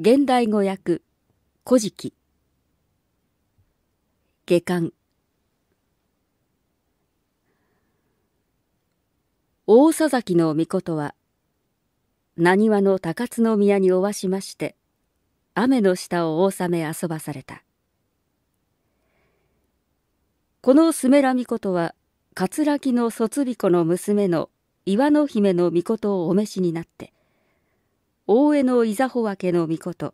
現代語訳、古事記。下巻。大佐崎の御事は、何話の高津宮におわしまして、雨の下を納め遊ばされた。このスメラ御事は、桂木の卒彦の娘の岩姫の御事をお召しになって、大江の伊佐保分の御と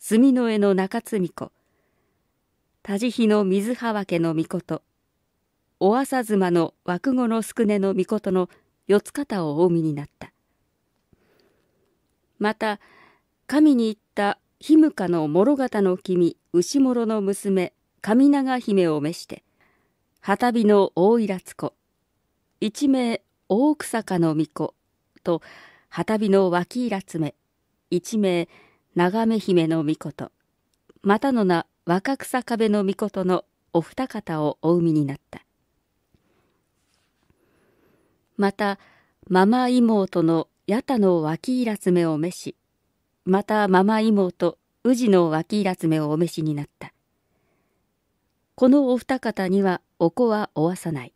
住之江の中津美子田地比の水葉分の御とお浅妻の枠後の宿根の御との四つ方をお見みになったまた神に言った日向の諸方の君牛諸の娘神長姫を召して旗日の大いらつ子一名大草加の巫女と旗火の脇いらつめ一名長目姫の御事またの名若草壁の御事のお二方をお産みになったまたママ妹の八田の脇いらつめを召しまたママ妹宇治の脇いらつめをお召しになったこのお二方にはお子はおわさない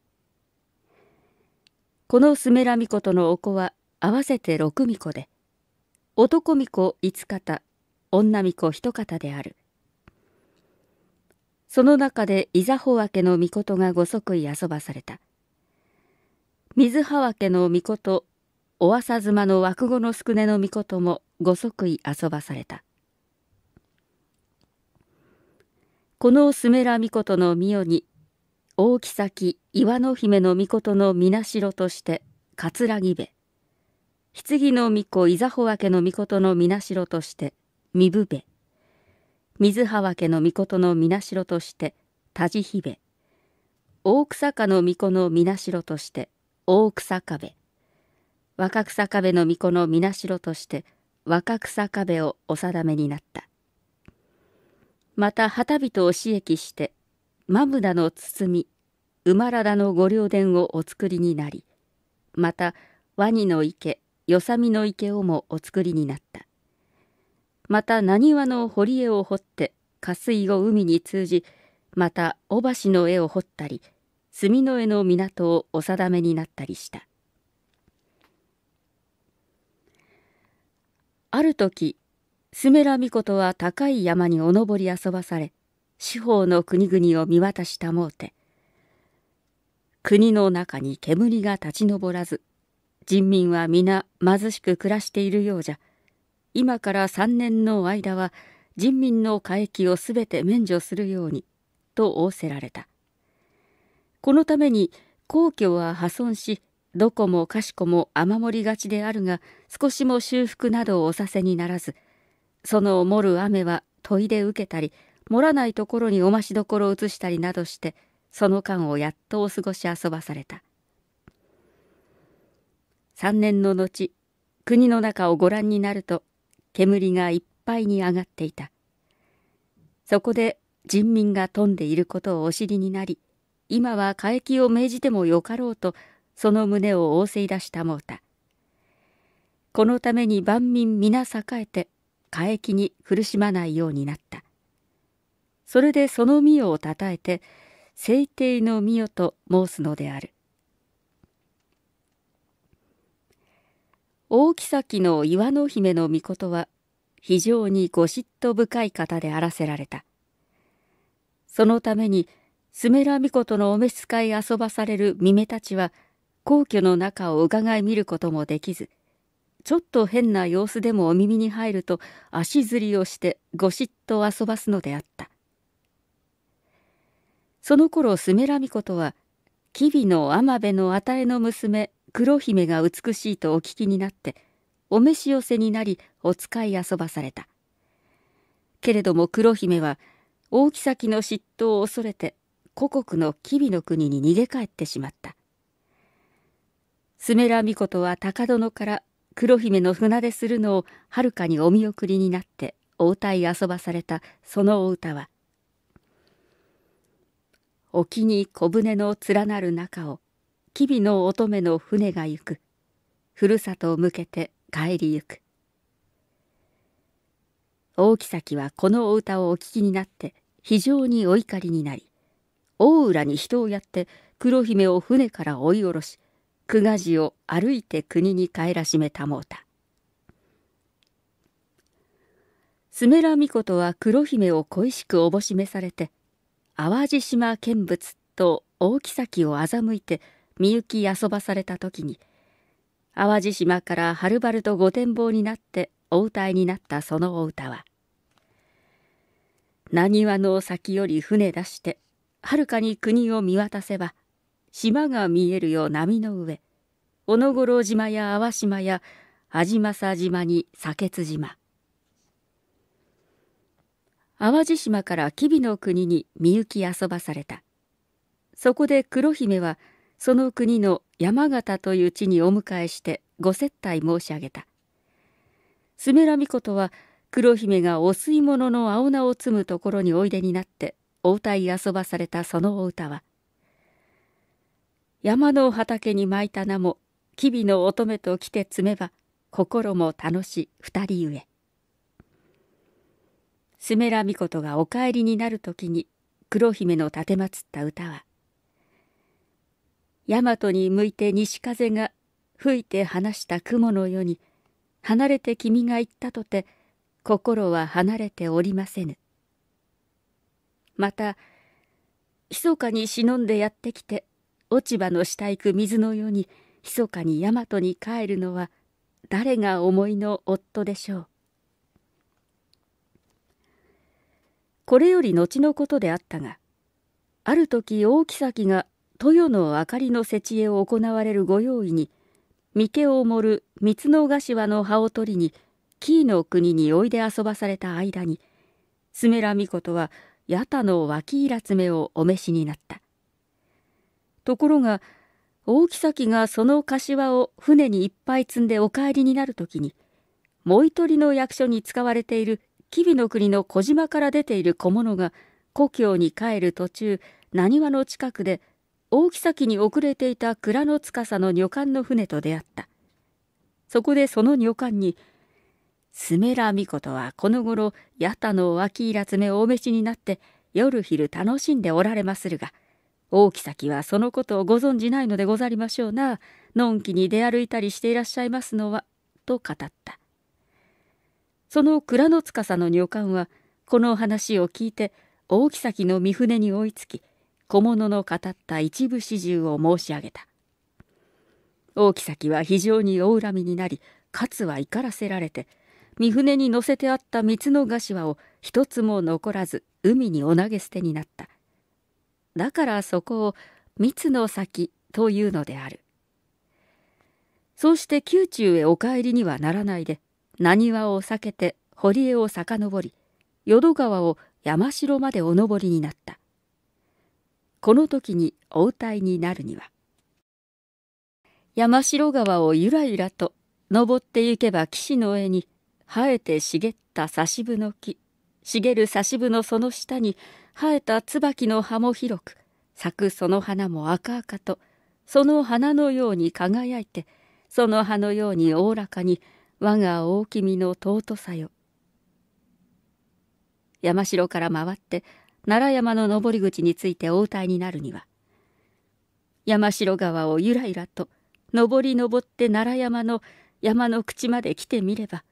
このすめらみことのお子は合わせて六巫女で男巫女五方女巫女一方であるその中で伊ザホワ家の巫女がご即位遊ばされた水はわけの巫女とお浅妻の枠後の宿根の巫女もご即位遊ばされたこのスメラ巫女の御代に大木崎岩の姫の御事のみなしろとして桂木部棺の巫女伊ザホワ家の御との皆代としてみぶ部。水葉家の御女の皆代として田地姫大草家の巫女の皆代として大草壁若草壁の巫女の皆代として若草壁をお定めになったまた旗人を刺激してマムダの包み馬らだの御陵殿をお作りになりまたワニの池よさみの池をもお作りになったまた浪速の堀江を掘って下水を海に通じまた雄橋の絵を掘ったり墨の絵の港をお定めになったりしたある時スメラミコは高い山におのぼり遊ばされ四方の国々を見渡したもうて国の中に煙が立ち上らず人民は皆貧しく暮らしているようじゃ今から3年の間は人民の過益をすべて免除するようにと仰せられたこのために皇居は破損しどこもかしこも雨漏りがちであるが少しも修復などをおさせにならずその漏る雨は問いで受けたり漏らないところにおましどころを移したりなどしてその間をやっとお過ごし遊ばされた。3年の後、国の中をご覧になると、煙がいっぱいに上がっていた。そこで人民が富んでいることをお知りになり、今は火役を命じてもよかろうと、その胸を仰せ出したもうた。このために万民皆栄えて、火役に苦しまないようになった。それでその御代をたたえて、聖帝の御代と申すのである。大妃の岩の姫の御事は非常にご嫉妬深い方であらせられた。そのために、スメラミのお召使い遊ばされるミたちは、皇居の中をうかがい見ることもできず、ちょっと変な様子でもお耳に入ると足ずりをしてごしっと遊ばすのであった。その頃スメラミコとは、吉備の天部の与えの娘黒姫が美しいとお聞きになってお召し寄せになりお使い遊ばされたけれども黒姫は大木先の嫉妬を恐れて故国の吉備の国に逃げ帰ってしまったスメラミコは高殿から黒姫の船出するのをはるかにお見送りになってお歌い遊ばされたそのお歌は「沖に小舟の連なる中を吉備の乙女の船が行くふるさとを向けて帰り行く大木崎はこのお歌をお聞きになって非常にお怒りになり大浦に人をやって黒姫を船から追い下ろし久我寺を歩いて国に帰らしめたもうたスメラミコは黒姫を恋しくおぼしめされて淡路島見物と大木崎を欺いてみゆき遊ばされた時に淡路島からはるばると御展望になってお歌いになったそのお歌は「浪速の先より船出してはるかに国を見渡せば島が見えるよ波の上小野五郎島や淡島や安政島に砂津島」淡路島から吉備の国にみゆき遊ばされたそこで黒姫は「その国の山形という地にお迎えしてご接待申し上げた。スメラミコとは黒姫がお吸い物の青菜を摘むところにおいでになって応対遊ばされたそのお歌は山の畑に巻いた名も吉備の乙女と来て摘めば心も楽し二人上スメラミコとがお帰りになる時に黒姫の奉った歌は大和に向いて西風が吹いて離した雲のように離れて君が行ったとて心は離れておりませぬまた密かに忍んでやってきて落ち葉の下行く水のように密かに大和に帰るのは誰が思いの夫でしょうこれより後のことであったがある時大木崎が豊の明かりの設置を行われる御用意に三毛を盛る三つの柏の葉を取りに紀伊の国においで遊ばされた間にスメラミコとは八田の脇いらつめをお召しになったところが大木崎がその柏を船にいっぱい積んでお帰りになる時にもいとりの役所に使われている吉備の国の小島から出ている小物が故郷に帰る途中難波の近くで大木崎に遅れていた蔵の司の女官の船と出会った。そこでその女官に、スメラミコとはこの頃、八田の脇いらつめをお召しになって、夜昼楽しんでおられまするが、大木崎はそのことをご存じないのでござりましょうな。のんきに出歩いたりしていらっしゃいますのは、と語った。その蔵の司の女官は、この話を聞いて、大木崎の御船に追いつき、小物の語った一部始終を申し上げた大木崎は非常に大恨みになり勝は怒らせられて三船に乗せてあった三つの柏を一つも残らず海にお投げ捨てになっただからそこを三の先というのであるそうして宮中へお帰りにはならないで浪速を避けて堀江を遡り淀川を山城までお登りになったこの時に応対になるには山城川をゆらゆらと登って行けば岸の絵に生えて茂った差しぶの木茂る差しぶのその下に生えた椿の葉も広く咲くその花も赤々とその花のように輝いてその葉のようにおおらかに我が大きみの尊さよ山城から回って奈良山の登り口について応対になるには山城川をゆらゆらと登り登って奈良山の山の口まで来てみれば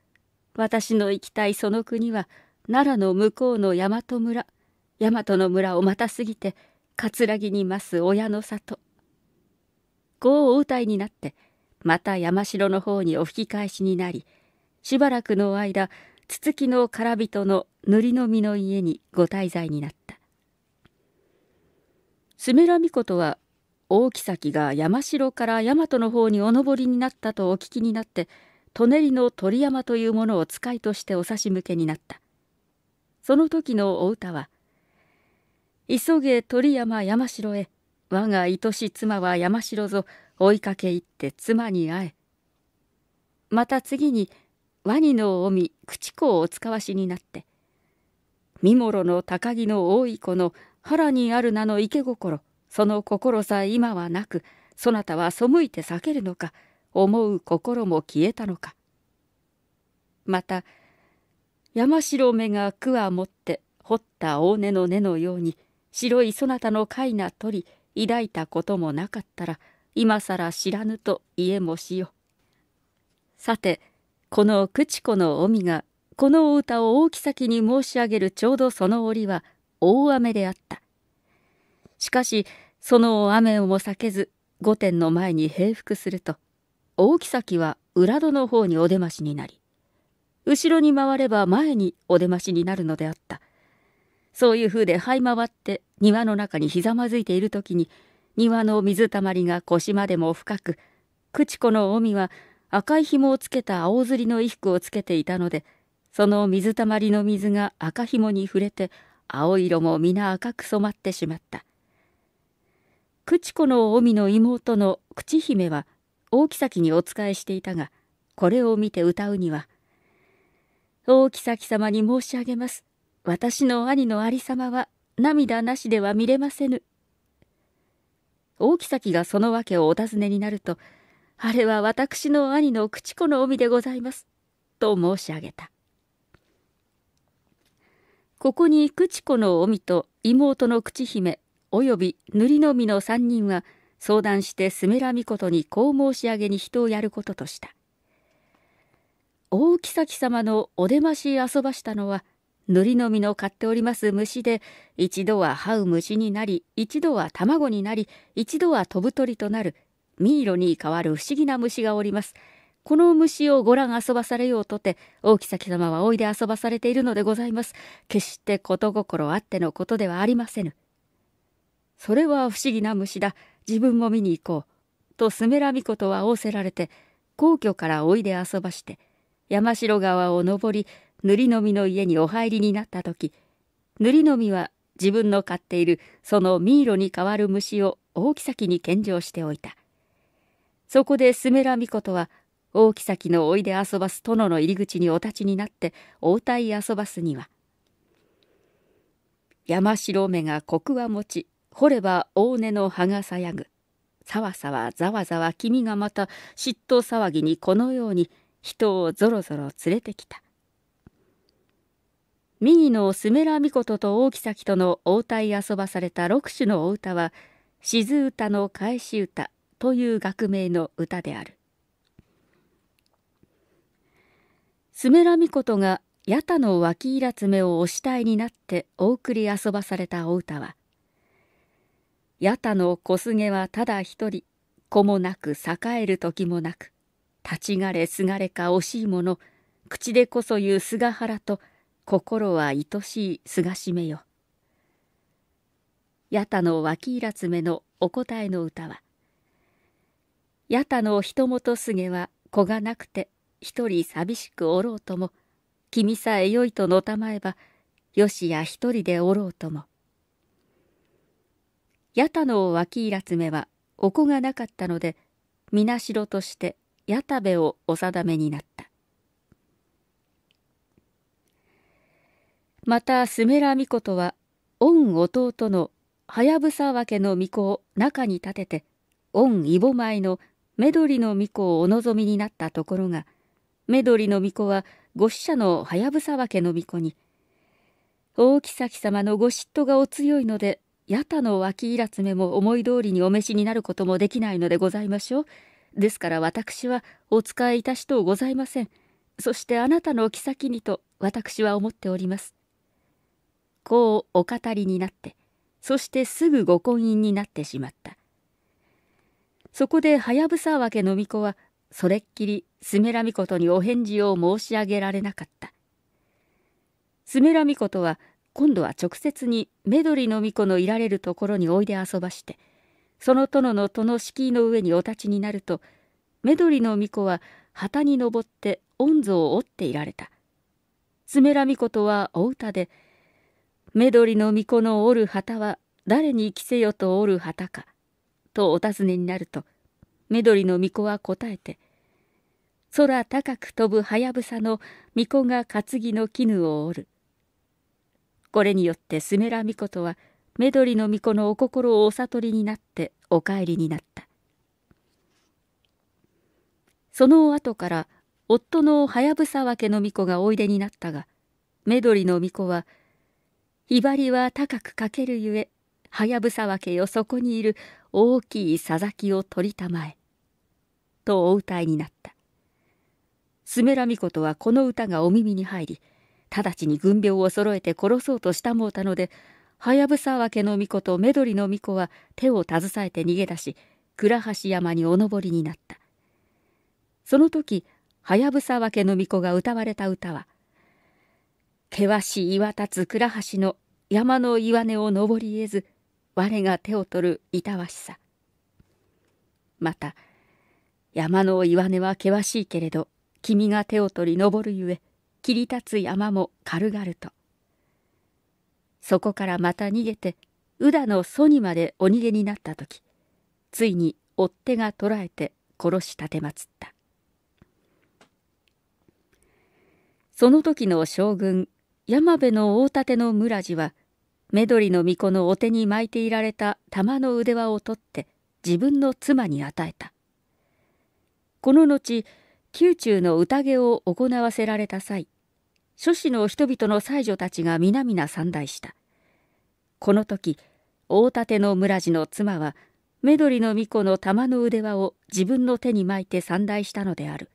私の行きたいその国は奈良の向こうの大和村大和の村をまた過ぎて葛城に増す親の里こう応対になってまた山城の方にお引き返しになりしばらくの間つつきの唐人の塗りの実の家にご滞在になったスメラミコとは大木崎が山城から大和の方にお登りになったとお聞きになって舎人の鳥山というものを使いとしてお差し向けになったその時のお歌は「急げ鳥山山城へ我が愛し妻は山城ぞ追いかけ行って妻に会え」また次に「ワニの臣口子を使わしになって三諸の高木の大い子の腹にある名の池心その心さえ今はなくそなたは背いて避けるのか思う心も消えたのかまた山城目が桑持って掘った大根の根のように白いそなたの貝な鳥抱いたこともなかったら今更知らぬと言えもしよさてこの「口子のの身がこのお歌を大き先に申し上げるちょうどその折は大雨であったしかしその雨をも避けず御殿の前に平伏すると大き先は裏戸の方にお出ましになり後ろに回れば前にお出ましになるのであったそういう風で這い回って庭の中にひざまずいている時に庭の水たまりが腰までも深く口子の身は赤い紐をつけた青ずりの衣服をつけていたので、その水たまりの水が赤紐に触れて、青色も皆赤く染まってしまった。口子のの臣の妹の口姫は、大妃にお仕えしていたが、これを見て歌うには、大妃様に申し上げます。私の兄の有様は涙なしでは見れませぬ。大妃がその訳をお尋ねになると、あれは私の兄の口子の帯でございます。と申し上げた。ここに口子の帯と妹の口姫および塗りの実の3人は相談してスメラミコトにこう申し上げに人をやることとした。大木崎様のお出まし遊ばしたのは塗りの実の飼っております虫で一度は這う虫になり一度は卵になり一度は飛ぶ鳥となるミイロに変わる不思議な虫がおります。この虫をご覧遊ばされようとて、大木崎様はおいで遊ばされているのでございます。決してこと心あってのことではありませぬ。それは不思議な虫だ。自分も見に行こう。とスメラミコとは仰せられて、皇居からおいで遊ばして、山城川を登り、塗りのみの家にお入りになった時、塗りのみは自分の飼っているそのミイロに代わる虫を大木崎に献上しておいた。そこでスメラミコトは大木崎のおいで遊ばす殿の入り口にお立ちになって応対遊ばすには山城目がコクは持ち掘れば大根の葉がさやぐさわさわざわざわ君がまた嫉妬騒ぎにこのように人をぞろぞろ連れてきた右のスメラミコトと大木崎との応対遊ばされた六種のお歌は静歌の返し歌という学名の歌であるスメラミコトが八田の脇いらつめをお慕いになってお送り遊ばされたお歌は八田の小菅はただ一人子もなく栄える時もなく立ちがれすがれか惜しいもの口でこそ言う菅原と心は愛しい菅しめよ。八田の脇いらつめのお答えの歌は八田の人元菅は子がなくて一人寂しくおろうとも君さえよいとのたまえばよしや一人でおろうとも八田の脇いらつめはお子がなかったので皆代として八田部をお定めになったまたスメラ巫女は御弟のはやぶさ分けの巫女を中に立てて御イボ米のメの巫女をお望みになったところが目取りの巫女はご使者のはやぶさわけの巫女に「大木崎様のご嫉妬がお強いので八田の脇いらつめも思い通りにお召しになることもできないのでございましょう。ですから私はお使いいたしとうございません。そしてあなたの妃にと私は思っております。こうお語りになって、そしてすぐご婚姻になってしまった。そこではやぶさわけのみこは、それっきりスメラみことにお返事を申し上げられなかった。スメラみことは、今度は直接に緑の巫女のいられるところにおいで遊ばして、その殿の戸の敷居の上にお立ちになると、緑の巫女は旗に登って御像を折っていられた。スメラみことはお歌で、緑の巫女の折る旗は誰に着せよと折る旗か。とお尋ねになると、緑の巫女は答えて、空高く飛ぶはやぶさの巫女が担ぎの絹を織る。これによってスメラ巫女とは、緑の巫女のお心をお悟りになってお帰りになった。その後から夫のはやぶさ分けの巫女がおいでになったが、緑の巫女は、ひばりは高くかけるゆえ、はやぶさわけよそこにいる大きいさざきを取りたまえ」とお歌いになったスメラミコとはこの歌がお耳に入り直ちに軍病を揃えて殺そうとしたもうたのではやぶさわけの巫女と目取りの巫女は手を携えて逃げ出し倉橋山にお登りになったその時はやぶさわけの巫女が歌われた歌は「険しい岩立つ倉橋の山の岩根を登りえず我が手を取る痛わしさまた山の岩根は険しいけれど君が手を取り登るゆえ切り立つ山も軽々とそこからまた逃げて宇田の祖にまでお逃げになった時ついに追っ手が捕らえて殺し立てまつったその時の将軍山部の大館の村地はメの巫女のお手に巻いていられた玉の腕輪を取って自分の妻に与えた。この後、宮中の宴を行わせられた際、諸子の人々の妻女たちが皆々参大した。この時、大館の村地の妻は、緑の巫女の玉の腕輪を自分の手に巻いて参大したのである。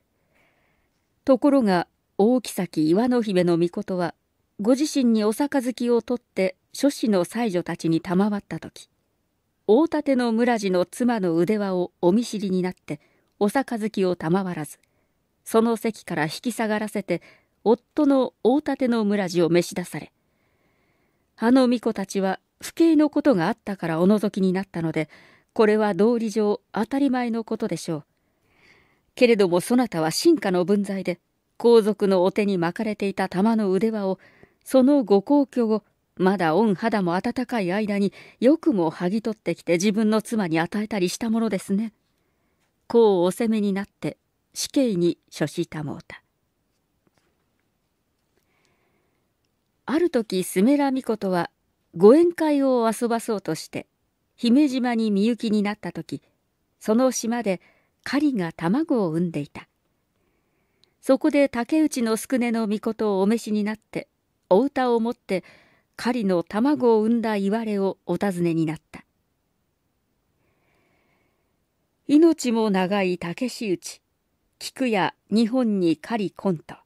ところが、大木崎岩の姫の巫女は、ご自身にお杯を取って諸子の妻女たちに賜った時大館の村地の妻の腕輪をお見知りになってお杯を賜らずその席から引き下がらせて夫の大館の村地を召し出されあの巫女たちは不敬のことがあったからお覗きになったのでこれは道理上当たり前のことでしょうけれどもそなたは進化の分際で皇族のお手に巻かれていた玉の腕輪をそのご皇居をまだ御肌も温かい間によくも剥ぎ取ってきて自分の妻に与えたりしたものですね。こうお責めになって死刑に処したもうた。ある時スメラミコはご宴会を遊ばそうとして姫島に身行きになった時その島で狩りが卵を産んでいた。そこで竹内の宿根の御事をお召しになってお歌を持って狩りの卵を産んだいわれをお尋ねになった命も長い竹し内菊や日本に狩りコント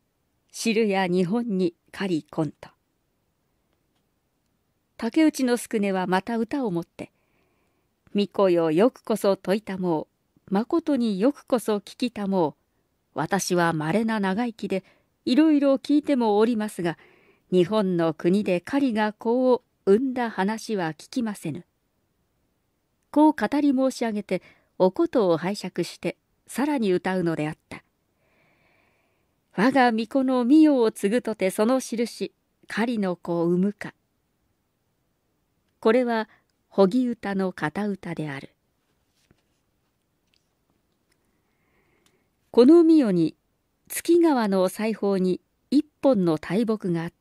汁や日本に狩りコント竹内の宿根はまた歌を持って「巫女よよくこそ説いたもう誠によくこそ聞きたもう私はまれな長生きでいろいろ聞いてもおりますが「日本の国で狩りが子を産んだ話は聞きませぬ。こう語り申し上げて、お琴を拝借して、さらに歌うのであった。我が巫女の御代を継ぐとてその印、狩りの子を産むか。これは、ほぎ歌の片歌である。この御代に、月川の裁縫に一本の大木があった。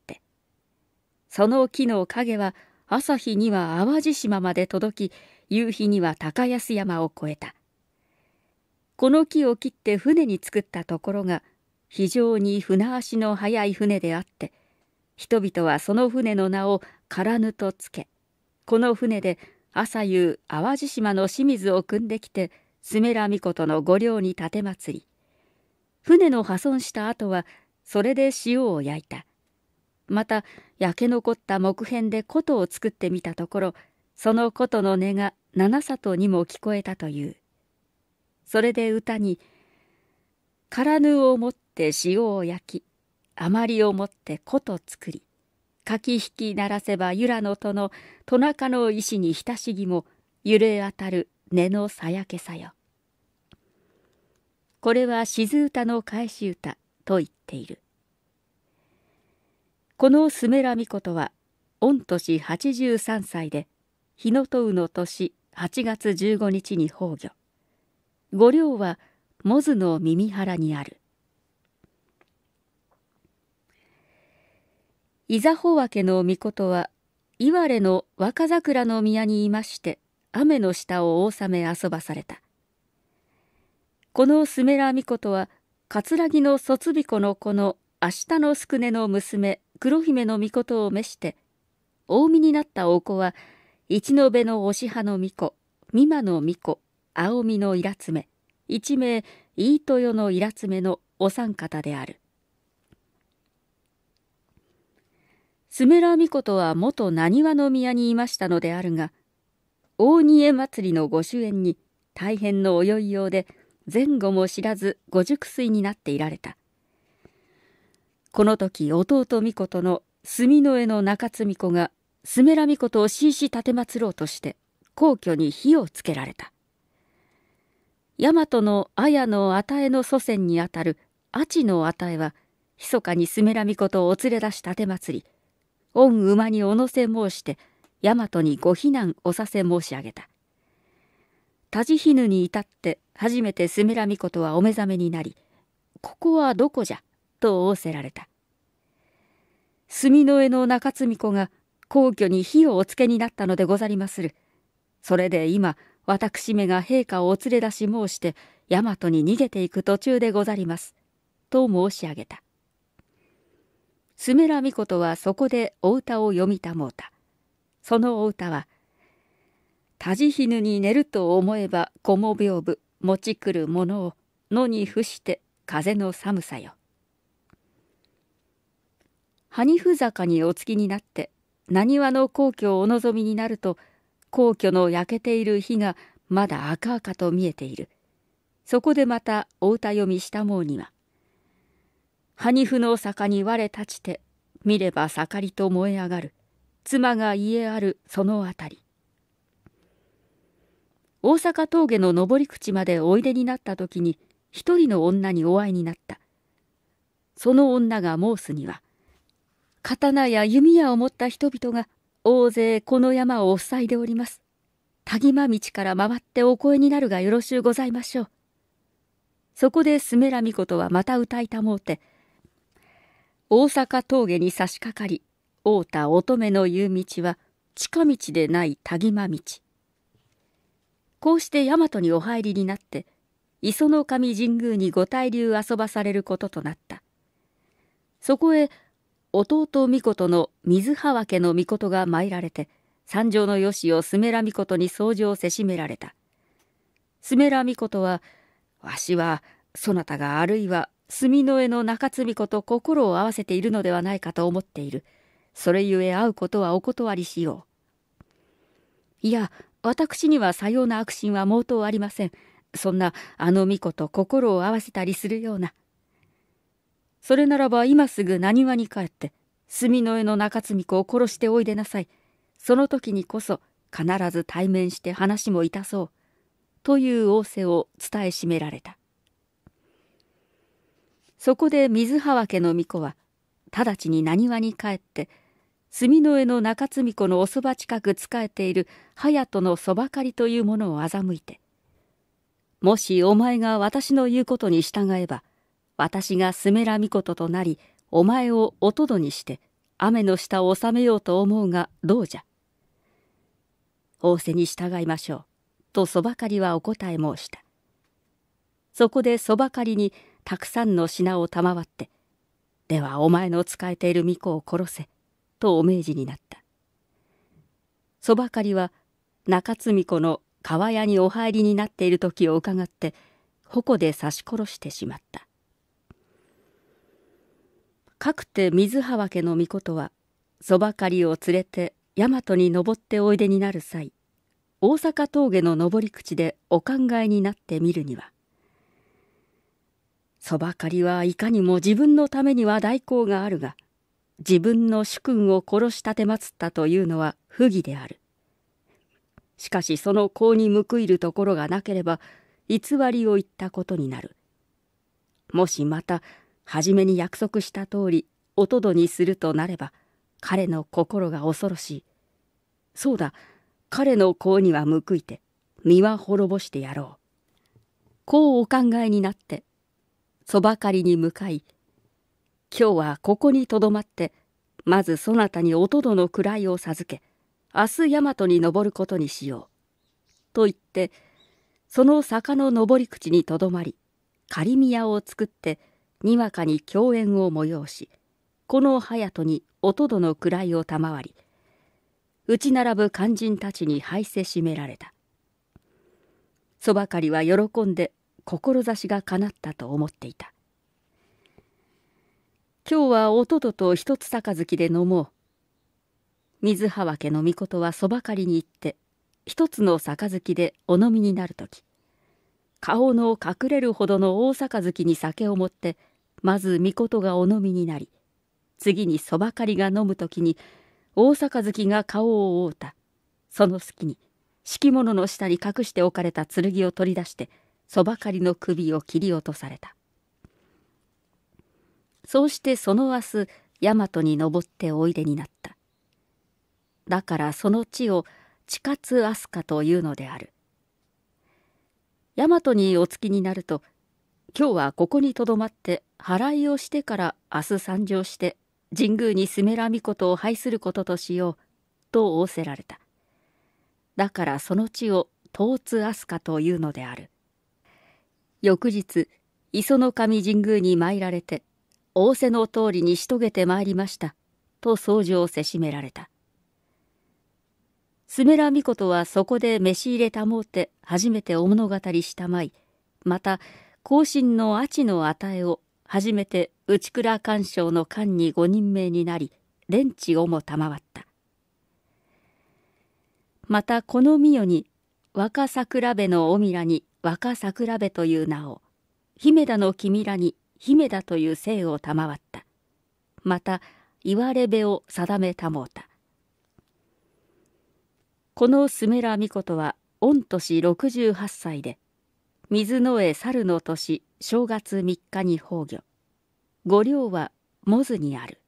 その木の影は朝日には淡路島まで届き夕日には高安山を越えたこの木を切って船に作ったところが非常に船足の速い船であって人々はその船の名を唐ぬとつけこの船で朝夕淡路島の清水を汲んできてスラミ巫女の御寮に奉り船の破損した後はそれで塩を焼いたまた焼け残った木片で琴を作ってみたところその琴の音が七里にも聞こえたというそれで歌に「からぬをもって塩を焼きあまりをもって琴作り柿引き鳴らせば由良の戸の戸中の石に親しぎも揺れ当たる根のさやけさよ」これは静歌の返し歌と言っている。このスメラミコトは御年83歳で日野戸の年8月15日に崩御御陵はモズの耳原にある伊佐穂家の御事は岩れの若桜の宮にいまして雨の下を納め遊ばされたこのスメラミコトは葛城の卒彦の子の明日の宿根の娘黒姫の御事を召して、大身になったお子は、一の部の押葉の御子、美馬の御子、青見のイラツメ、一名、飯豊のイラツメのお三方である。スメラ御子とは元なにわの宮にいましたのであるが、大仁江祭りの御主演に大変のおよいようで、前後も知らずご熟睡になっていられた。この時弟巫女の住の江の中津巫女がスメラ巫女とてまつろうとして皇居に火をつけられた大和の綾の与えの祖先にあたる阿智の与えは密かにスメラ巫女とお連れ出し奉り御馬にお乗せ申して大和にご避難おさせ申し上げた田地絹に至って初めてスメラ巫女とはお目覚めになりここはどこじゃと仰せられた。墨の絵の中美子が皇居に火をおつけになったのでござりまする。それで今、私めが陛下をお連れ出し申して、大和に逃げていく途中でござります。と申し上げた。スメラミコはそこでお歌を読みたもうた。そのお歌は、たじひぬに寝ると思えば、こも屏風、持ち来るものを、野に伏して風の寒さよ。羽フ坂にお着きになって浪速の皇居をお望みになると皇居の焼けている火がまだ赤々と見えているそこでまたお歌読みしたもうには「羽フの坂に我立ちて見れば盛りと燃え上がる妻が家あるそのあたり」大阪峠の上り口までおいでになった時に一人の女にお会いになったその女が申すには「刀や弓矢を持った人々が大勢この山を塞いでおります。田際道から回ってお声になるがよろしゅうございましょう。そこでスメラミコとはまた歌いたもうて、大阪峠に差し掛かり、太田乙女の言う道は近道でない田際道。こうして大和にお入りになって、磯の神神宮にご大流遊ばされることとなった。そこへ弟御事の水葉家の巫女が参られて三条の吉をスメラ巫女に相乗せしめられたスメラ巫女はわしはそなたがあるいは墨の絵の中津巫女と心を合わせているのではないかと思っているそれゆえ会うことはお断りしよういや私にはさような悪心は毛頭ありませんそんなあの巫女と心を合わせたりするようなそれならば今すぐ何話に帰って、墨の絵の中積子を殺しておいでなさい。その時にこそ必ず対面して話もいたそう。という仰せを伝えしめられた。そこで水原家の巫女は、直ちに何話に帰って、墨の絵の中積子のおそば近く仕えている隼人のそば刈りというものを欺いて、もしお前が私の言うことに従えば、私がスメラミコトとなりお前をおとどにして雨の下を治めようと思うがどうじゃ仰せに従いましょう」とそばかりはお答え申したそこでそばかりにたくさんの品を賜って「ではお前の仕えている巫女を殺せ」とお命じになったそばかりは中津巫女の川屋にお入りになっている時を伺って矛で刺し殺してしまったかくて水はわけの御事はそばかりを連れて大和に登っておいでになる際大阪峠の登り口でお考えになってみるにはそばかりはいかにも自分のためには代行があるが自分の主君を殺したてまつったというのは不義である。しかしその功に報いるところがなければ偽りを言ったことになる。もしまた初めに約束した通りおとどにするとなれば彼の心が恐ろしいそうだ彼の子には報いて身は滅ぼしてやろうこうお考えになってそばかりに向かい今日はここにとどまってまずそなたにおとどの位を授け明日大和に登ることにしよう」と言ってその坂の登り口にとどまり仮宮を作ってにわかに共演を催しこの隼人におとどの位を賜り打ち並ぶ肝心たちに拝せしめられたそばかりは喜んで志がかなったと思っていた今日はおととと一つ杯で飲もう水はわけの御事はそばかりに行って一つの杯でお飲みになる時顔の隠れるほどの大杯に酒を持ってまず御事がお飲みになり次にそばかりが飲む時に大杯が顔を覆うたその隙に敷物の下に隠しておかれた剣を取り出してそばかりの首を切り落とされたそうしてその明日大和に登っておいでになっただからその地を地活飛鳥というのである大和にお着きになると今日はここにとどまって払いをしてから明日参上して神宮にスメラミコトを拝することとしようと仰せられただからその地を東津飛鳥というのである翌日磯の神神宮に参られて仰せの通りにしとげて参りましたと僧侶をせしめられたスメラミコトはそこで召し入れたもうて初めてお物語したまいまた後進の阿智の与えを初めて内倉鑑賞の官に五人目になり連知をも賜ったまたこの御代に若桜部の臣らに若桜部という名を姫田の君らに姫田という姓を賜ったまた言われべを定めたもうたこのスメラミコは御年68歳で水の絵猿の年正月三日に崩御御陵はモズにある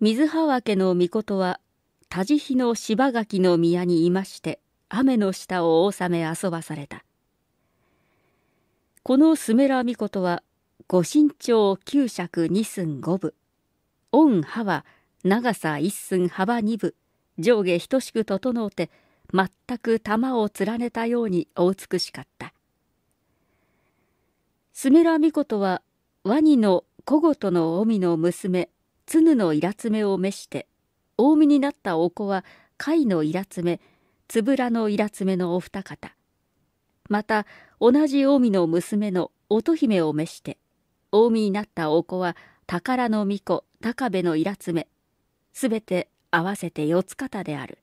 水は家の御事は田地比の柴垣の宮にいまして雨の下を納め遊ばされたこのスメラミは御身長九尺二寸五分御葉は長さ一寸幅二分上下等しく整うて全く玉を連ねたようにお美しかったスメラミコトはワニの小言の臣の娘ヌのイラツメを召して大身になったお子は貝のイラツメつぶらのイラツメのお二方また同じ近江の娘の乙姫を召して近江になったお子は宝の巫女高部のイラツメすべて合わせて四つ方である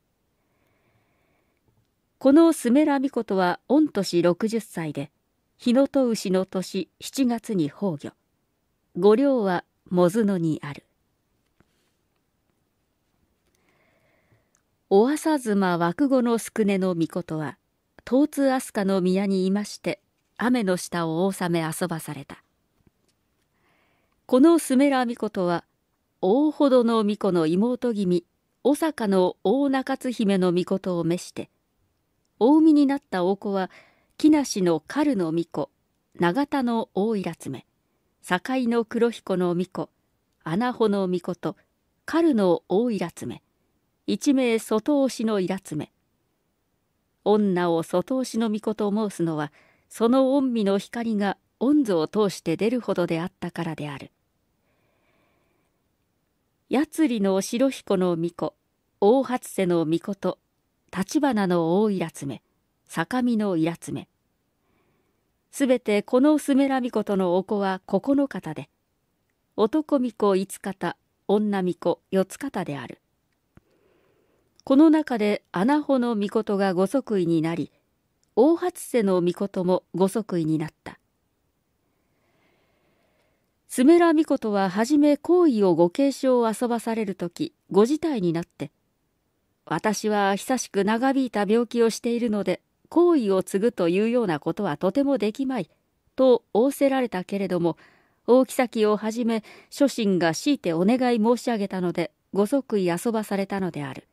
このスメラ・ミコトは御年60歳で日野と牛の年7月に崩御御陵はモズノにあるお浅妻枠後の宿根の御事は東通飛鳥の宮にいまして雨の下を納め遊ばされたこのスメラミコトは大ほどの巫女の妹君小坂の大中津姫の巫女を召して大海になった大子は木梨の狩の巫女永田の大いらつめ境の黒彦の巫女穴穂の巫女と狩の大いらつめ一名外押しのいらつめ女を外押しの巫女と申すのはその御身の光が御図を通して出るほどであったからである。やつりの白彦の巫女大初瀬の巫女と立花の大いらつめ坂見のいらつめすべてこの薄めらみことのお子は九の方で男巫女五方女巫女四方であるこの中で穴穂の巫女がご即位になり大初瀬の巫女もご即位になったスメラ巫女は初め皇位をご継承を遊ばされる時ご辞退になって私は久しく長引いた病気をしているので、好意を継ぐというようなことはとてもできまい、と仰せられたけれども、大木崎をはじめ、諸心が強いてお願い申し上げたので、ご即位遊ばされたのである。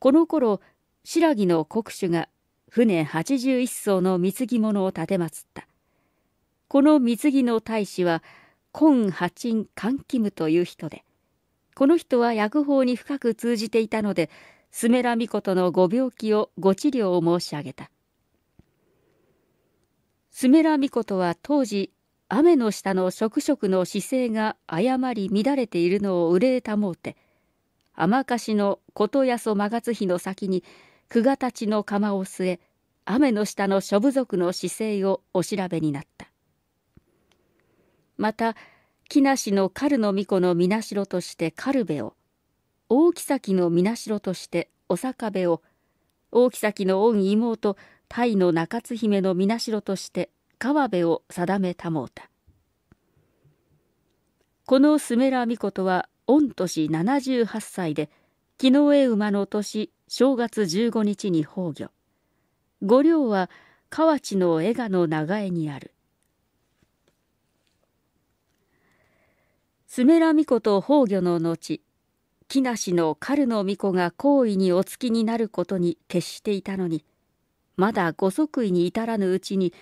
この頃、新羅の国主が船81艘の貢ぎ物を奉ったこの貢ぎの大使は今八人勘気務という人でこの人は薬法に深く通じていたので、スメラミコトのご病気をご治療を申し上げた。スメラミコトは当時、雨の下の食色の姿勢が誤り乱れているのを憂えたもうて、甘かしの琴やそまがつ日の先に、久我たちの釜を据え、雨の下の諸部族の姿勢をお調べになった。また、木梨の狩の巫女の皆代として軽部を大木崎の皆代としてお坂部を大木崎の御妹タイの中津姫の皆代として川辺を定めたもうたこのスメラ巫女とは御年78歳で昨日馬の年正月15日に崩御御陵は河内の江賀の長江にあるスメラ巫女と崩御の後木梨の狩野巫女が好意にお付きになることに徹していたのにまだご即位に至らぬうちに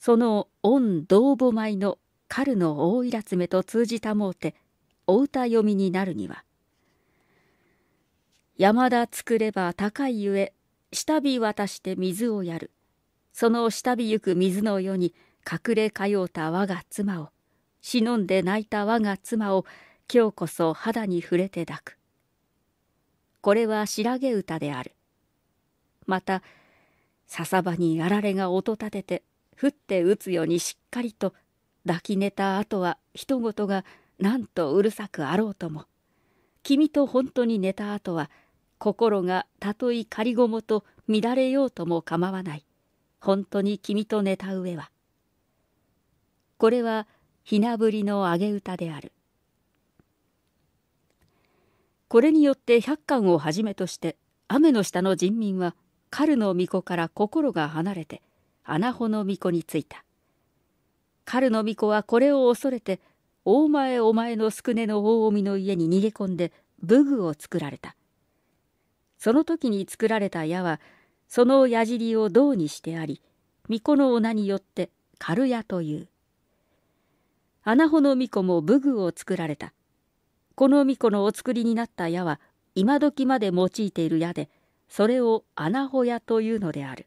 その御同母米の狩野大いめと通じたもうてお歌読みになるには山田作れば高いゆえ下火渡して水をやるその下火ゆく水の世に隠れ通うた我が妻を忍んで泣いた我が妻を今日こそ肌に触れて抱く。これは白毛歌である。また、笹場にあられが音立てて、降って打つようにしっかりと抱き寝た後は一言がなんとうるさくあろうとも、君と本当に寝た後は、心がたとえ仮ごもと乱れようとも構わない。本当に君と寝た上は。これはひなぶりの上げ歌であるこれによって百貫をはじめとして雨の下の人民は狩の巫女から心が離れて穴穂の巫女についた狩の巫女はこれを恐れて大前お前の宿根の大臣の家に逃げ込んで武具を作られたその時に作られた矢はその矢尻を銅にしてあり巫女の女によって軽矢という穴穂の巫女も武具を作られた。この巫女のお作りになった矢は、今時まで用いている矢で、それを穴穂矢というのである。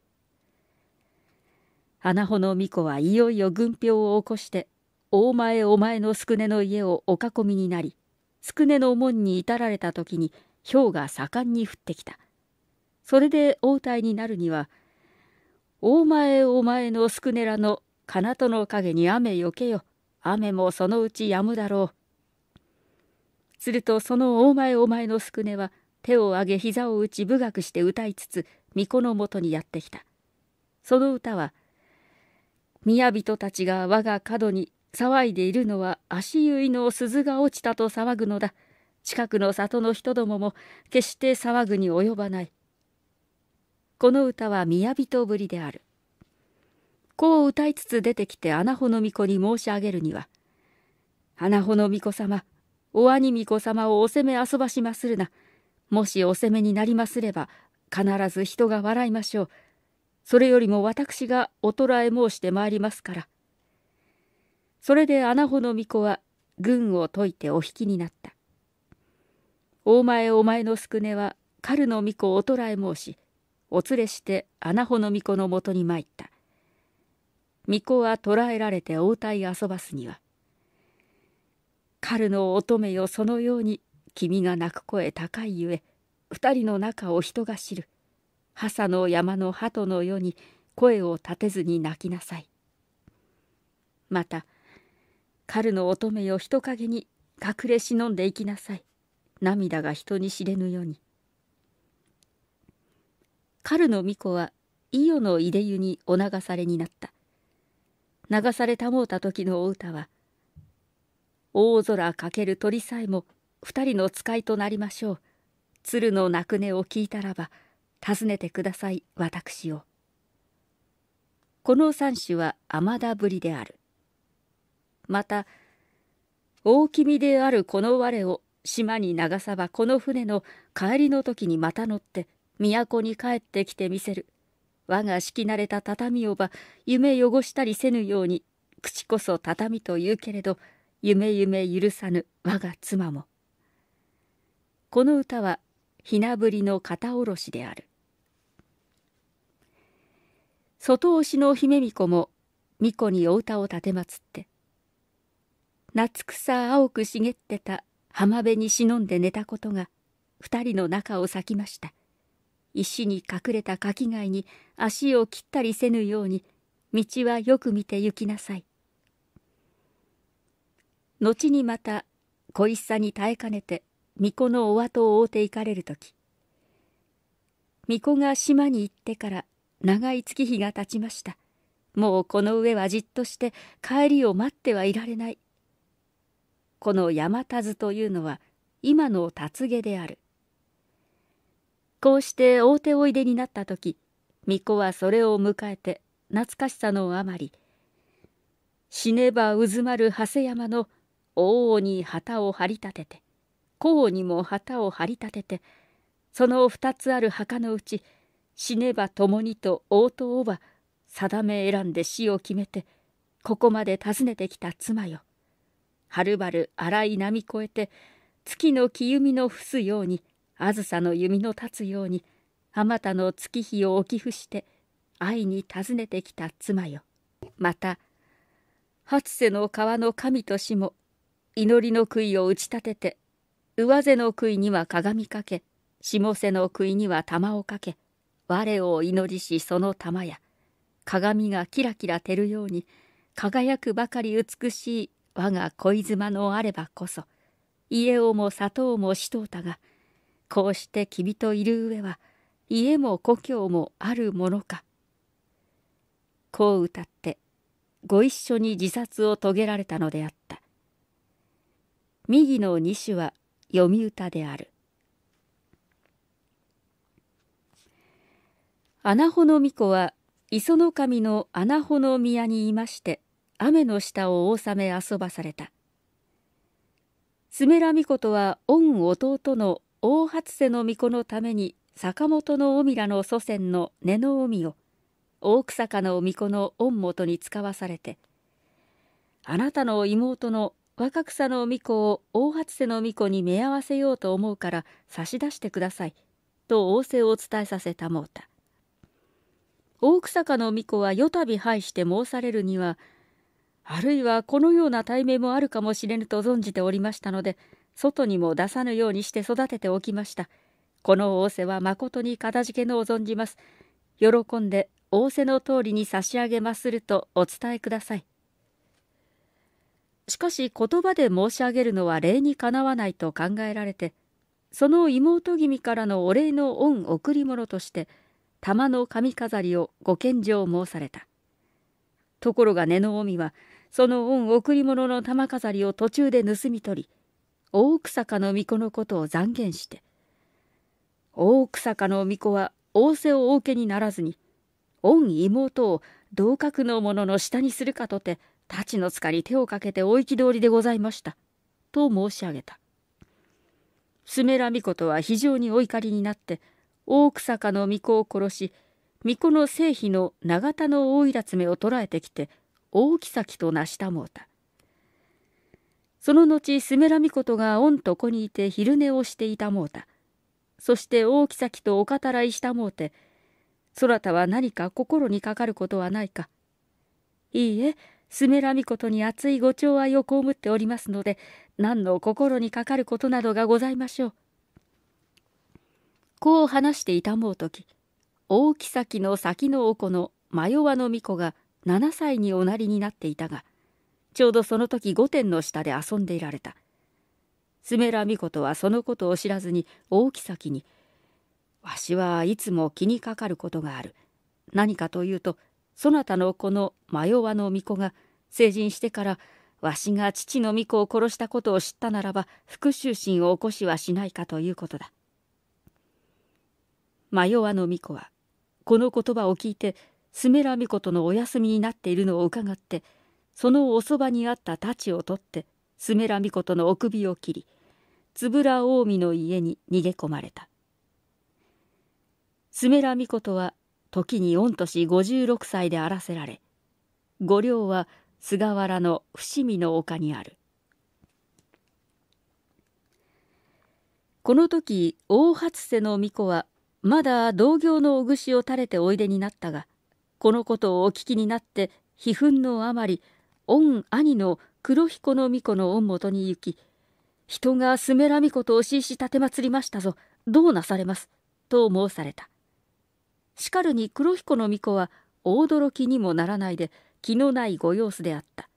穴穂の巫女はいよいよ軍票を起こして、大前お前の宿根の家をお囲みになり、宿根の門に至られた時に、氷が盛んに降ってきた。それで応対になるには、大前お前の宿根らの金なとの陰に雨よけよ。雨もそのうち止むだろう。するとその大前お前の宿根は手を上げ膝を打ち武学して歌いつつ巫女のもとにやってきた。その歌は「宮人たちが我が角に騒いでいるのは足結の鈴が落ちたと騒ぐのだ。近くの里の人どもも決して騒ぐに及ばない。この歌は宮人ぶりである。こう歌いつつ出てきて穴穂の巫女に申し上げるには「穴穂の巫女様お兄巫女様をお責め遊ばしまするなもしお責めになりますれば必ず人が笑いましょうそれよりも私がお捉え申してまいりますから」それで穴穂の巫女は軍を解いてお引きになったお前お前の宿根は狩るの巫女をお捕らえ申しお連れして穴穂の巫女のもとに参った巫女は捕らえられて応対遊ばすには「狩の乙女よそのように君が泣く声高いゆえ二人の中を人が知る波の山の鳩のよに声を立てずに泣きなさい」また「狩の乙女よ人影に隠れ忍んでいきなさい涙が人に知れぬように」狩の巫女は伊予の出湯にお流されになった流されたもうた時のお歌は大空かける鳥さえも二人の使いとなりましょう鶴の鳴く音を聞いたらば訪ねてください私をこの三種は雨田ぶりであるまた大君であるこの我を島に流さばこの船の帰りの時にまた乗って都に帰ってきてみせる我が敷き慣れた畳をば夢汚したりせぬように口こそ畳と言うけれど夢夢許さぬ我が妻もこの歌はひなぶりの肩下ろしである外押しの姫巫女も巫女にお歌を奉って夏草青く茂ってた浜辺に忍んで寝たことが二人の仲を裂きました石に隠れたかきに足を切ったりせぬように道はよく見て行きなさい。後にまた恋しさに耐えかねて巫女のお後を追うて行かれる時巫女が島に行ってから長い月日が経ちましたもうこの上はじっとして帰りを待ってはいられないこの山田ずというのは今の辰毛であるこうして大手おいでになった時巫女はそれを迎えて懐かしさのあまり死ねば渦丸まる長谷山の王に旗を張り立てて甲にも旗を張り立ててその二つある墓のうち死ねば共にと王とは定め選んで死を決めてここまで訪ねてきた妻よはるばる荒い波越えて月の清みの伏すようにあずさの弓の立つようにあまたの月日をお寄付して愛に訪ねてきた妻よまた初瀬の川の神としも祈りの杭を打ち立てて上瀬の杭には鏡かけ下瀬の杭には玉をかけ我を祈りしその玉や鏡がキラキラ照るように輝くばかり美しい我が恋妻のあればこそ家をも里をもしとうたがこうして君といる上は家も故郷もあるものか。こう歌ってご一緒に自殺を遂げられたのであった。右の二首は読み歌である。穴穂の巫女は磯の神の穴穂の宮にいまして雨の下を納め遊ばされた。スメラ巫女とは御弟の大初瀬の巫女のために坂本の御らの祖先の根の臣を大草加の御子の御元に使わされてあなたの妹の若草の巫女を大初瀬の御子に目合わせようと思うから差し出してください」と仰せを伝えさせたもうた大草加の御子はよたび拝して申されるにはあるいはこのような対面もあるかもしれぬと存じておりましたので外にも出さぬようにして育てておきました。この仰せは誠にかたじけのう存じます。喜んで仰せの通りに差し上げまするとお伝えください。しかし言葉で申し上げるのは礼にかなわないと考えられて、その妹君からのお礼の恩贈り物として、玉の髪飾りをご献上申された。ところが根の臣は、その恩贈り物の玉飾りを途中で盗み取り、大草加の巫女のことを懺言して大草加の巫女は仰せをお受けにならずに御妹を同格の者の下にするかとて太刀のつかに手をかけてお憤りでございました」と申し上げたスメラ巫女とは非常にお怒りになって大草加の巫女を殺し巫女の聖妃の長田の大いらつめを捕らえてきて大妃となしたもうたその後スメラミコトが御こにいて昼寝をしていたもうたそして大きさきとお語らいしたもうてそらたは何か心にかかることはないかいいえスメラミコトに熱いご寵愛を被っておりますので何の心にかかることなどがございましょうこう話していたもう時大きさきの先のおこの迷わの巫女が7歳におなりになっていたがちょうどその時御殿の下で遊んでいられたスメラミコトはそのことを知らずに大木先に「わしはいつも気にかかることがある何かというとそなたのこの迷わの巫女が成人してからわしが父の巫女を殺したことを知ったならば復讐心を起こしはしないかということだ」迷わの巫女はこの言葉を聞いてスメラミコトのお休みになっているのを伺って「そのおそばにあった太刀を取ってスメラミコのお首を切り円近江の家に逃げ込まれたスメラミコは時に御年56歳であらせられ御陵は菅原の伏見の丘にあるこの時大初瀬の巫女はまだ同業のおぐしを垂れておいでになったがこのことをお聞きになって悲憤のあまり御兄の黒彦の巫女の御元に行き、人がスメラ巫女とおしし立てまつりましたぞ、どうなされます、と申された。しかるに黒彦の巫女は大驚きにもならないで気のないご様子であった。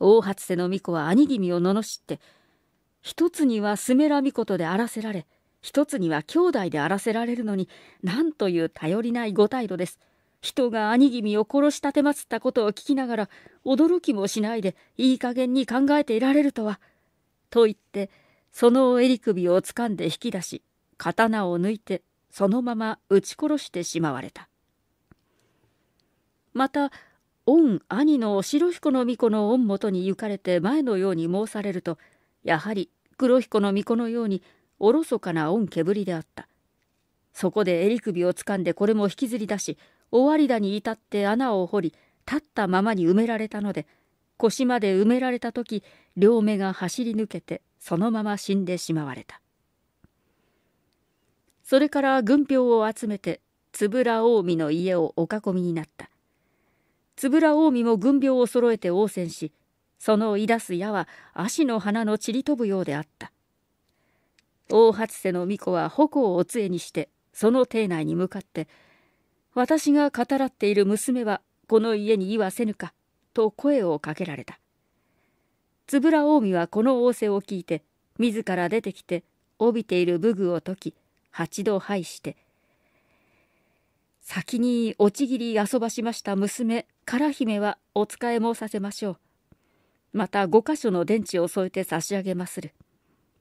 大初瀬の巫女は兄君を罵って、一つにはスメラ巫女とであらせられ、一つには兄弟であらせられるのに、なんという頼りないご態度です。人が兄君を殺したてまつったことを聞きながら驚きもしないでいい加減に考えていられるとは。と言ってその襟首をつかんで引き出し刀を抜いてそのまま撃ち殺してしまわれた。また御兄の白彦の巫女の御元に行かれて前のように申されるとやはり黒彦の巫女のようにおろそかな御煙りであった。そこで襟首をつかんでこれも引きずり出し尾張田に至って穴を掘り立ったままに埋められたので腰まで埋められた時両目が走り抜けてそのまま死んでしまわれたそれから軍票を集めて円近江の家をお囲みになった円近江も軍票を揃えて応戦しそのいだす矢は足の花の散り飛ぶようであった大初瀬の巫女は矛をお杖にしてその邸内に向かって「私が語らっている娘はこの家に居はせぬか」と声をかけられた円近江はこの仰せを聞いて自ら出てきて帯びている武具を解き八度拝して「先に落ち切り遊ばしました娘唐姫はお使い申させましょう」また五箇所の電池を添えて差し上げまする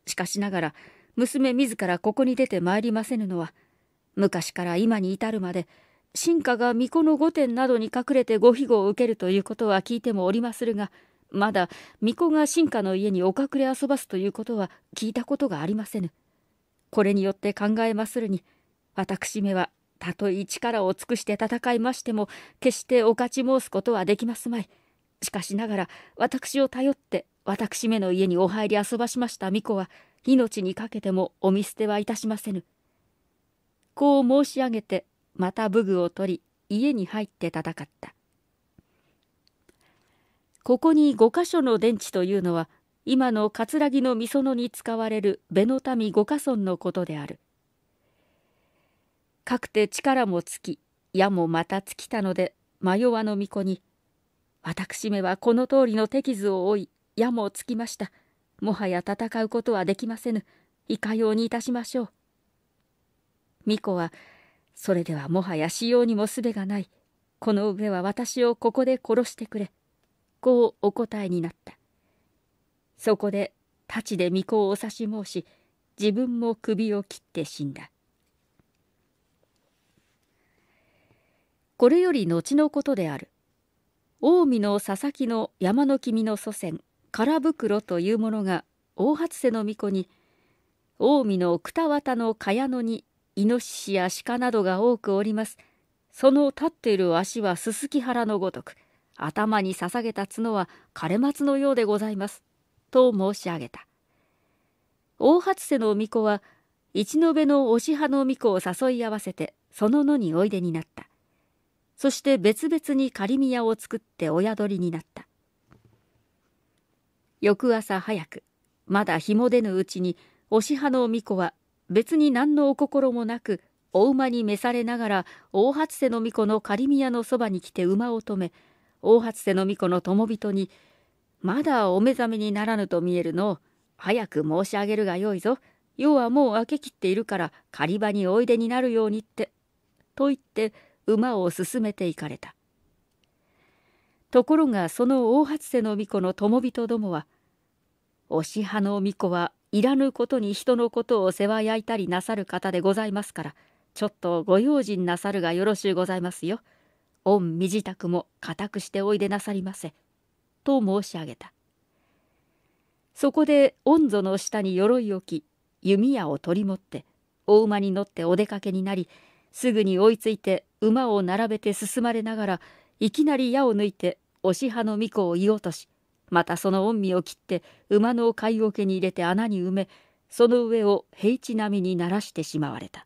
しかしながら娘自らここに出てまいりませぬのは昔から今に至るまで進化が巫女の御殿などに隠れてご庇護を受けるということは聞いてもおりまするが、まだ巫女が進化の家にお隠れ遊ばすということは聞いたことがありませぬ。これによって考えまするに、私めはたとえ力を尽くして戦いましても、決してお勝ち申すことはできますまい。しかしながら、私を頼って、私めの家にお入り遊ばしました巫女は、命にかけてもお見捨てはいたしませぬ。こう申し上げてまた武具を取り家に入って戦ったここに5箇所の電池というのは今の葛城の御園に使われるベの民五箇村のことであるかくて力も尽き矢もまた尽きたので迷わの巫女に「私めはこの通りの手傷を負い矢もつきましたもはや戦うことはできませぬいかようにいたしましょう」巫女はそれではもはやしようにもすべがない。この上は私をここで殺してくれ。こうお答えになった。そこで、太刀で御子をお指し申し、自分も首を切って死んだ。これより後のことである。近江の佐々木の山の君の祖先、空袋というものが、大初瀬の巫女に、近江の九田綿の茅野にイノシシや鹿などが多くおります。その立っている足はすすき原のごとく、頭に捧げた角は枯れ松のようでございます。と申し上げた。大初瀬の巫女は、一の部の押派の巫女を誘い合わせて、その野においでになった。そして別々に仮宮を作って親鳥になった。翌朝早く、まだ日も出ぬうちに、押派の巫女は別に何のお心もなくお馬に召されながら大初瀬の巫女の狩宮のそばに来て馬を止め大初瀬の巫女の友人に「まだお目覚めにならぬと見えるのを早く申し上げるがよいぞ要はもう明けきっているから狩場においでになるように」ってと言って馬を進めていかれたところがその大初瀬の巫女の友人どもは「推し派の巫女はいらぬことに人のことを世話焼いたりなさる方でございますからちょっとご用心なさるがよろしゅうございますよ。御身支度も固くしておいでなさりませ」と申し上げたそこで御祖の下に鎧を着弓矢を取り持ってお馬に乗ってお出かけになりすぐに追いついて馬を並べて進まれながらいきなり矢を抜いて押し派の御子を言おうとしまたその御身を切って馬の貝桶に入れて穴に埋めその上を平地並みにならしてしまわれた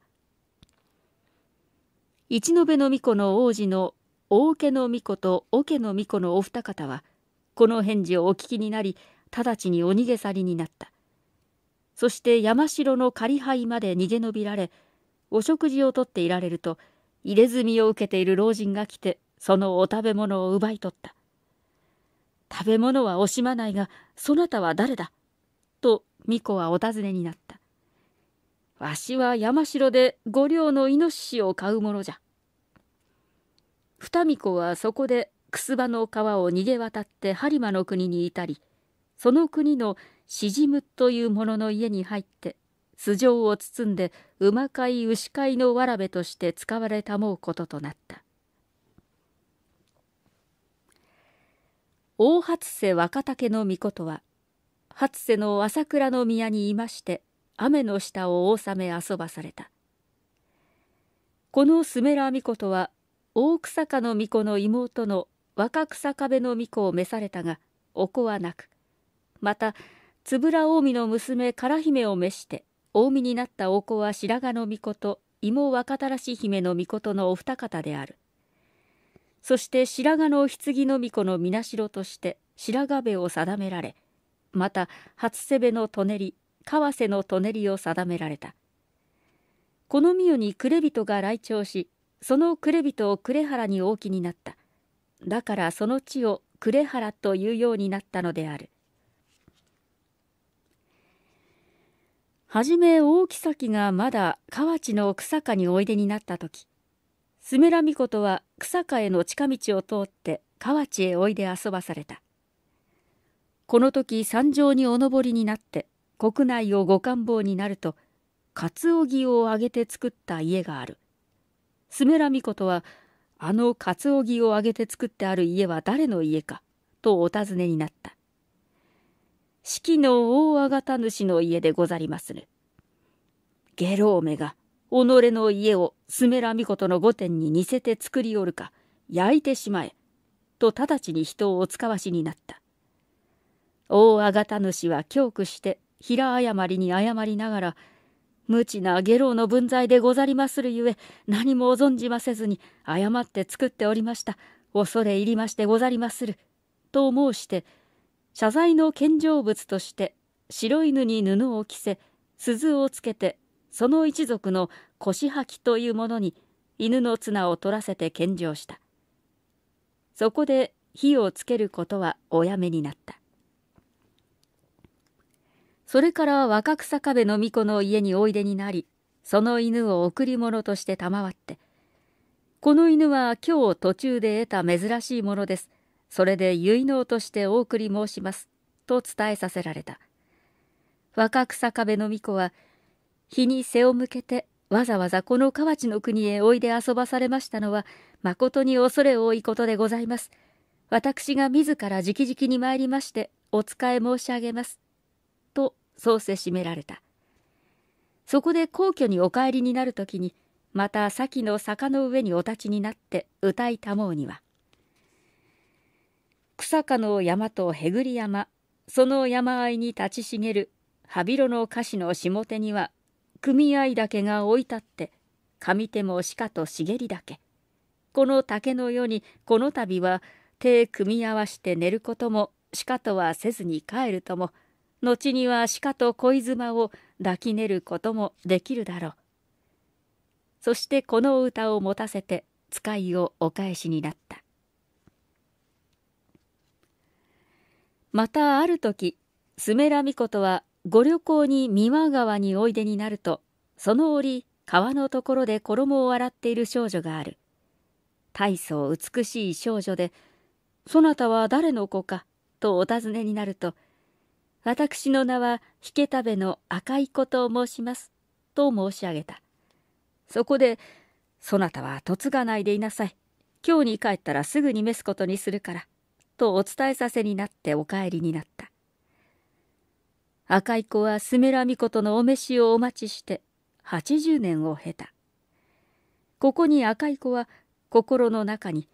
一ノ部の巫女の王子の大家の巫女と桶の巫女のお二方はこの返事をお聞きになり直ちにお逃げ去りになったそして山城の仮廃まで逃げ延びられお食事をとっていられると入れ墨を受けている老人が来てそのお食べ物を奪い取った食べ物は惜しまないが、そなたは誰だと巫女はお尋ねになった。わしは山城で五両のイノシシを飼うものじゃ。二巫女はそこでくすばの川を逃げ渡って播磨の国に至り、その国のシジムという者の家に入って、素性を包んで馬飼い牛飼いのわらべとして使われたもうこととなった。大初瀬若竹の御事は初瀬の朝倉の宮にいまして雨の下を納め遊ばされたこのスメラ巫女は大草加の巫女の妹の若草壁の巫女を召されたがお子はなくまた円近江の娘唐姫を召して近江になったお子は白髪の巫女と芋若たらし姫の巫女のお二方であるそして白髪の棺の巫女の皆代として白髪部を定められまた初瀬部の舎人川瀬の舎人を定められたこの御代に呉人が来庁しその呉人を呉原に大きになっただからその地を呉原というようになったのであるはじめ大木崎がまだ河内の草加においでになった時スメラミコトは草加への近道を通って河内へおいで遊ばされた。この時山上にお登りになって国内をご官房になると、鰹木をあげて作った家がある。スメラミコトは、あの鰹木をあげて作ってある家は誰の家か、とお尋ねになった。四季の大あがた主の家でござりまする。ゲローメが己の家をスメラミコトの御殿に似せて作りおるか焼いてしまえ」と直ちに人をお使わしになった大あがた主は恐怖して平誤りに謝りながら無知な下郎の分際でござりまするゆえ何も存じませずに誤って作っておりました恐れ入りましてござりまする」と申して謝罪の献上物として白犬に布を着せ鈴をつけてその一族の腰履きというものに犬の綱を取らせて献上したそこで火をつけることはおやめになったそれから若草壁の巫女の家においでになりその犬を贈り物として賜ってこの犬は今日途中で得た珍しいものですそれで結納としてお送り申しますと伝えさせられた若草壁の巫女は日に背を向けてわざわざこの河内の国へおいで遊ばされましたのは誠に恐れ多いことでございます。私が自ら直々に参りましてお仕え申し上げます。とそうせしめられた。そこで皇居にお帰りになるときにまた先の坂の上にお立ちになって歌いたもうには「草加の山とへぐり山その山あいに立ち茂る羽広の菓子の下手には組合だけが置いたって上手もしかと茂りだけこの竹の世にこの度は手組み合わして寝ることもしかとはせずに帰るとも後にはしかと恋妻を抱き寝ることもできるだろうそしてこの歌を持たせて使いをお返しになったまたある時スメラミコトはご旅行に三輪川においでになると、その折、川のところで衣を洗っている少女がある。大層美しい少女で、そなたは誰の子か、とお尋ねになると、私の名は、ひけたべの赤い子と申します、と申し上げた。そこで、そなたは嫁がないでいなさい。今日に帰ったらすぐに召すことにするから、とお伝えさせになってお帰りになった。赤い子はスメラミコとのお召しをお待ちして80年を経た。ここに赤い子は心の中に、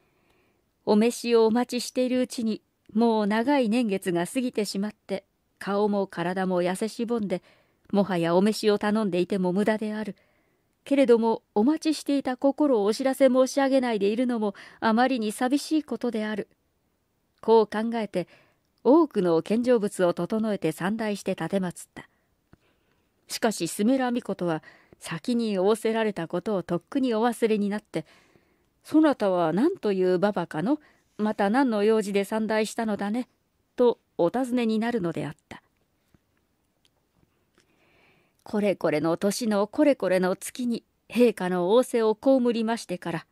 お召しをお待ちしているうちにもう長い年月が過ぎてしまって顔も体も痩せしぼんでもはやお召しを頼んでいても無駄である。けれどもお待ちしていた心をお知らせ申し上げないでいるのもあまりに寂しいことである。こう考えて多くの献上物を整えて散大して立てまつったしかしスメラミコは先に仰せられたことをとっくにお忘れになって「そなたは何というババかのまた何の用事で散大したのだね」とお尋ねになるのであったこれこれの年のこれこれの月に陛下の仰せを被りましてから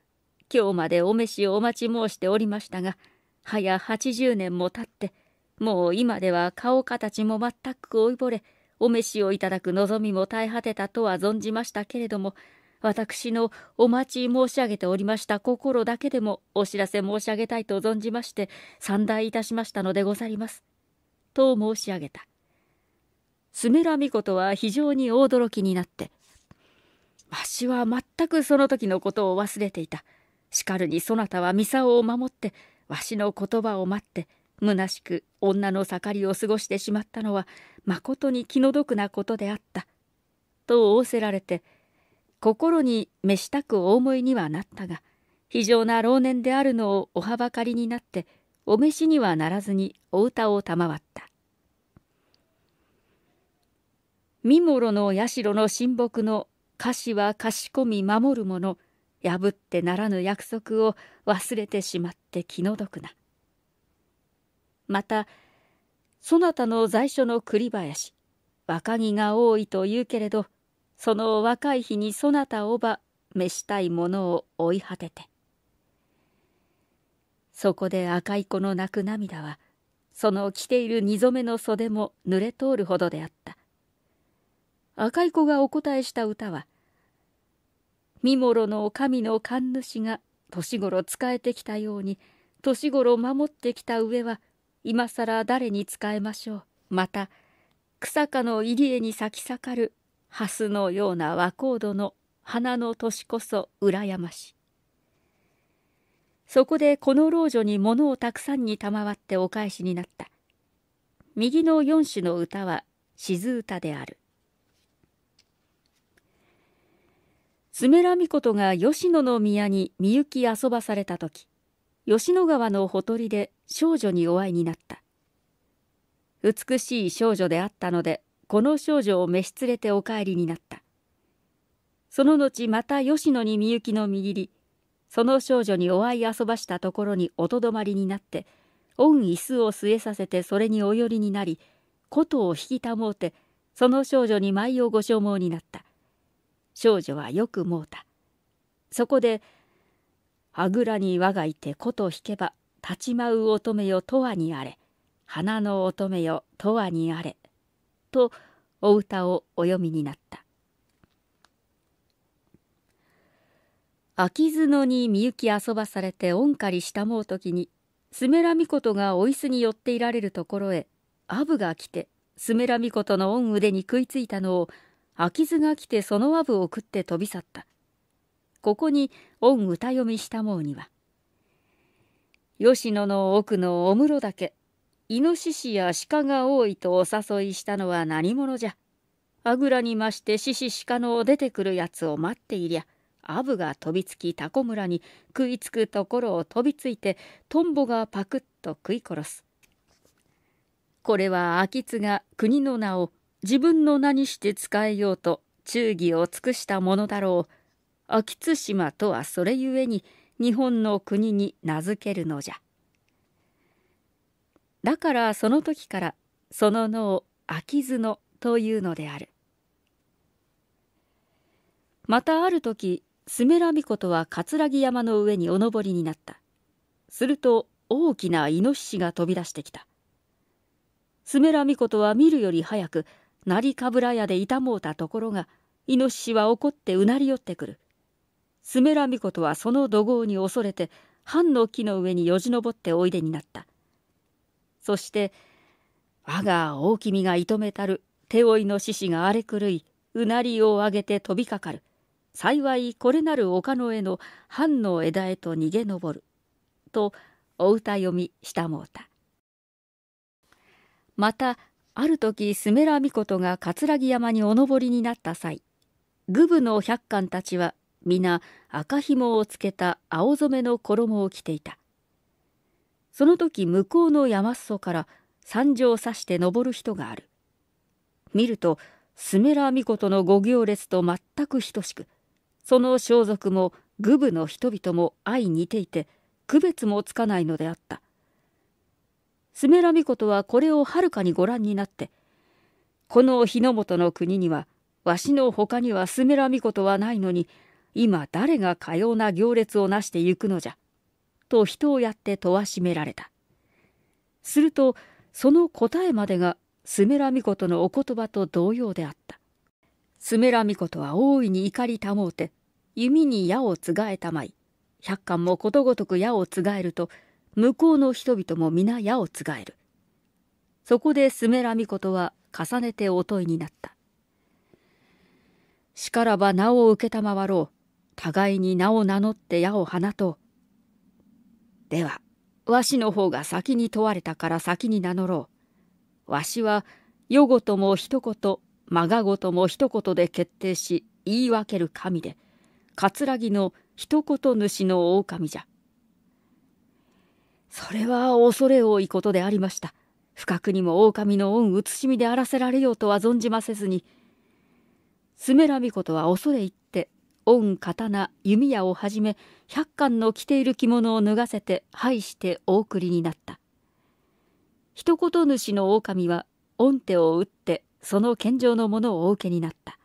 今日までお召しをお待ち申しておりましたがはや80年もたってもう今では顔形も全く老いぼれ、お召しをいただく望みも耐え果てたとは存じましたけれども、私のお待ち申し上げておりました心だけでもお知らせ申し上げたいと存じまして、三大いたしましたのでござります。と申し上げた。スメラミコは非常に驚きになって、わしは全くその時のことを忘れていた。しかるにそなたはミサオを守って、わしの言葉を待って、虚しく女の盛りを過ごしてしまったのはまことに気の毒なことであった。と仰せられて心に召したくお思いにはなったが非常な老年であるのをおはばかりになってお召しにはならずにお歌を賜った。三もろの社の親睦の歌詞は賢み守る者破ってならぬ約束を忘れてしまって気の毒な。またそなたの在所の栗林若木が多いというけれどその若い日にそなたをば召したいものを追い果ててそこで赤い子の泣く涙はその着ている二染めの袖も濡れ通るほどであった赤い子がお答えした歌は「見もろの神の神主が年頃仕えてきたように年頃守ってきた上は今さら誰に使えましょうまた草下の入江に咲き盛る蓮のような和光度の花の年こそ羨ましいそこでこの老女に物をたくさんに賜ってお返しになった右の四首の歌は静歌である爪らみことが吉野の宮にみゆき遊ばされた時吉野川のほとりで少女にお会いになった美しい少女であったのでこの少女を召し連れてお帰りになったその後また吉野にみゆきの握りその少女にお会い遊ばしたところにおとどまりになって御椅子を据えさせてそれにお寄りになり琴を引きたもうてその少女に舞をご所望になった少女はよくもうたそこで「あぐらに我がいて琴引けば立ち舞う乙女よとわにあれ花の乙女よとわにあれ」とお歌をお読みになった秋角にみゆき遊ばされて御狩りしたもう時にスメラミコトがお椅子に寄っていられるところへアブが来てスメラミコトの御腕に食いついたのを秋津が来てそのアブを食って飛び去ったここに御歌読みしたもうには吉野の奥のお室岳、イノシシや鹿が多いとお誘いしたのは何者じゃ。あぐらに増して獅子鹿の出てくるやつを待っていりゃ、アブが飛びつきタコ村に食いつくところを飛びついて、トンボがパクッと食い殺す。これは秋津が国の名を自分の名にして使えようと忠義を尽くしたものだろう。秋津島とはそれゆえに、日本の国に名付けるのじゃだからその時からその野を秋角というのであるまたある時スメラミコとは葛城山の上にお登りになったすると大きなイノシシが飛び出してきたスメラミコとは見るより早く成かぶら屋でいたもうたところがイノシシは怒ってうなり寄ってくるスメラミコトはその怒号に恐れて藩の木の上によじ登っておいでになったそして我が大君が射止めたる手負いの獅子が荒れ狂いうなりを上げて飛びかかる幸いこれなる丘の絵の藩の枝へと逃げ上る」とお歌読みしたもうたまたある時スメラミコトが葛城山にお登りになった際グ部の百官たちは皆赤紐をつけた青染めの衣を着ていたその時向こうの山裾から山上を指して登る人がある見るとスメラミコトの五行列と全く等しくその装束も愚部の人々も相似ていて区別もつかないのであったスメラミコトはこれをはるかにご覧になってこの日の本の国にはわしの他にはスメラミコトはないのに今誰がかような行列をなしてゆくのじゃ」と人をやって問わしめられたするとその答えまでがスメラミコトのお言葉と同様であったスメラミコトは大いに怒りたもうて弓に矢をつがえたまい百貫もことごとく矢をつがえると向こうの人々も皆矢をつがえるそこでスメラミコトは重ねてお問いになったしからば名を承ろう互いに名を名乗って矢を放とう。では、わしの方が先に問われたから先に名乗ろう。わしは、夜ごとも一言、まがごとも一言で決定し、言い分ける神で、桂木の一言主の狼じゃ。それは恐れ多いことでありました。不覚にも狼の恩慈しみであらせられようとは存じませずに。スメラミことは恐れ入って御刀弓矢をはじめ百貫の着ている着物を脱がせて拝してお送りになった一言主の狼は御手を打ってその献上のものをお受けになった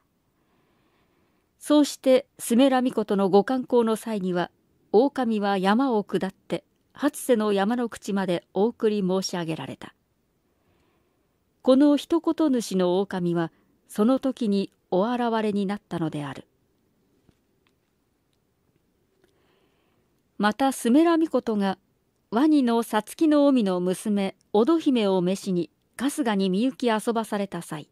そうしてスメラミコトのご観光の際には狼は山を下って初瀬の山の口までお送り申し上げられたこの一言主の狼はその時にお現れになったのであるまたスメラミコトがワニのさつきの臣の娘オド姫を召しに春日にみゆき遊ばされた際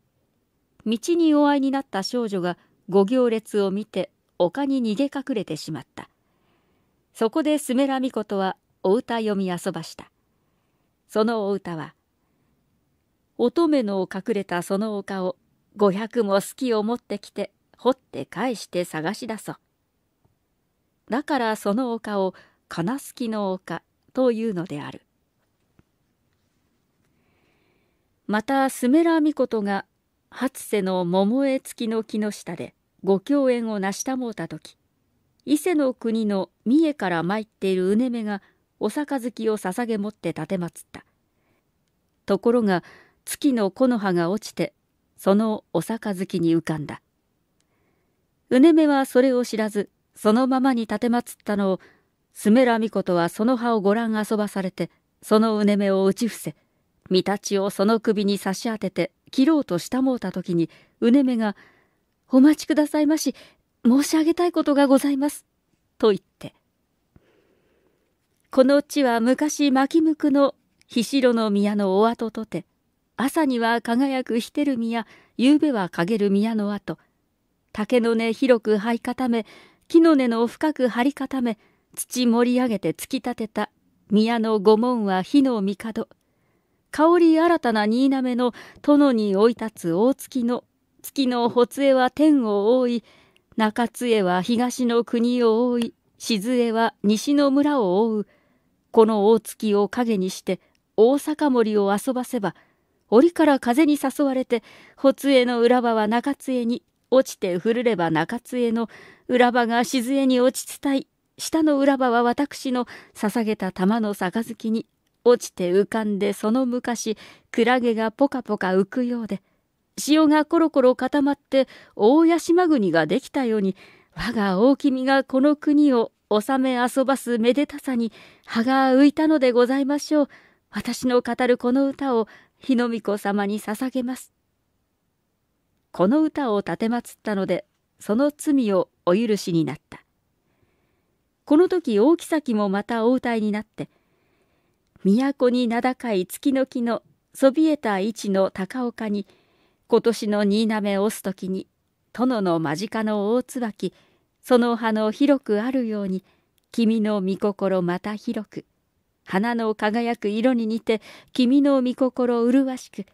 道にお会いになった少女が五行列を見て丘に逃げ隠れてしまったそこでスメラミコトはお歌読み遊ばしたそのお歌は乙女の隠れたその丘を五百も好きを持ってきて掘って返して探し出そうだからその丘を金すきの丘というのであるまたスメラミコトが初瀬の桃恵付きの木の下でご共演を成したもうた時伊勢の国の三重から参っているうねめがお杯を捧げ持って奉ったところが月の木の葉が落ちてそのお杯に浮かんだうねめはそれを知らずそのままに奉ったのを、スメラミコはその葉をご覧遊ばされて、そのうねめを打ち伏せ、御たちをその首に差し当てて、切ろうとしたもうた時に、うねめが、お待ちくださいまし、申し上げたいことがございます。と言って。この地は昔巻向くのひしろの宮のお跡とて、朝には輝くひてる宮、夕べは陰る宮の跡、竹の根広く這い固め、木の根の深く張り固め土盛り上げて突き立てた宮の御門は火の帝香り新たな新滑の殿に追い立つ大月の月のほつえは天を覆い中津江は東の国を覆い静江は西の村を覆うこの大月を影にして大阪森を遊ばせば折から風に誘われてほつえの裏場は中津江に落ちて古れば中津江の裏場が静江に落ち伝い下の裏場は私の捧げた玉の杯に落ちて浮かんでその昔クラゲがポカポカ浮くようで潮がコロコロ固まって大屋島国ができたように我が大君がこの国を治め遊ばすめでたさに葉が浮いたのでございましょう私の語るこの歌を日の御子様に捧げますこの歌を奉ったのでその罪をお許しになったこの時大妃もまたお歌いになって都に名高い月の木のそびえた位置の高岡に今年の新滑をす時に殿の間近の大椿その葉の広くあるように君の御心また広く花の輝く色に似て君の御心麗しく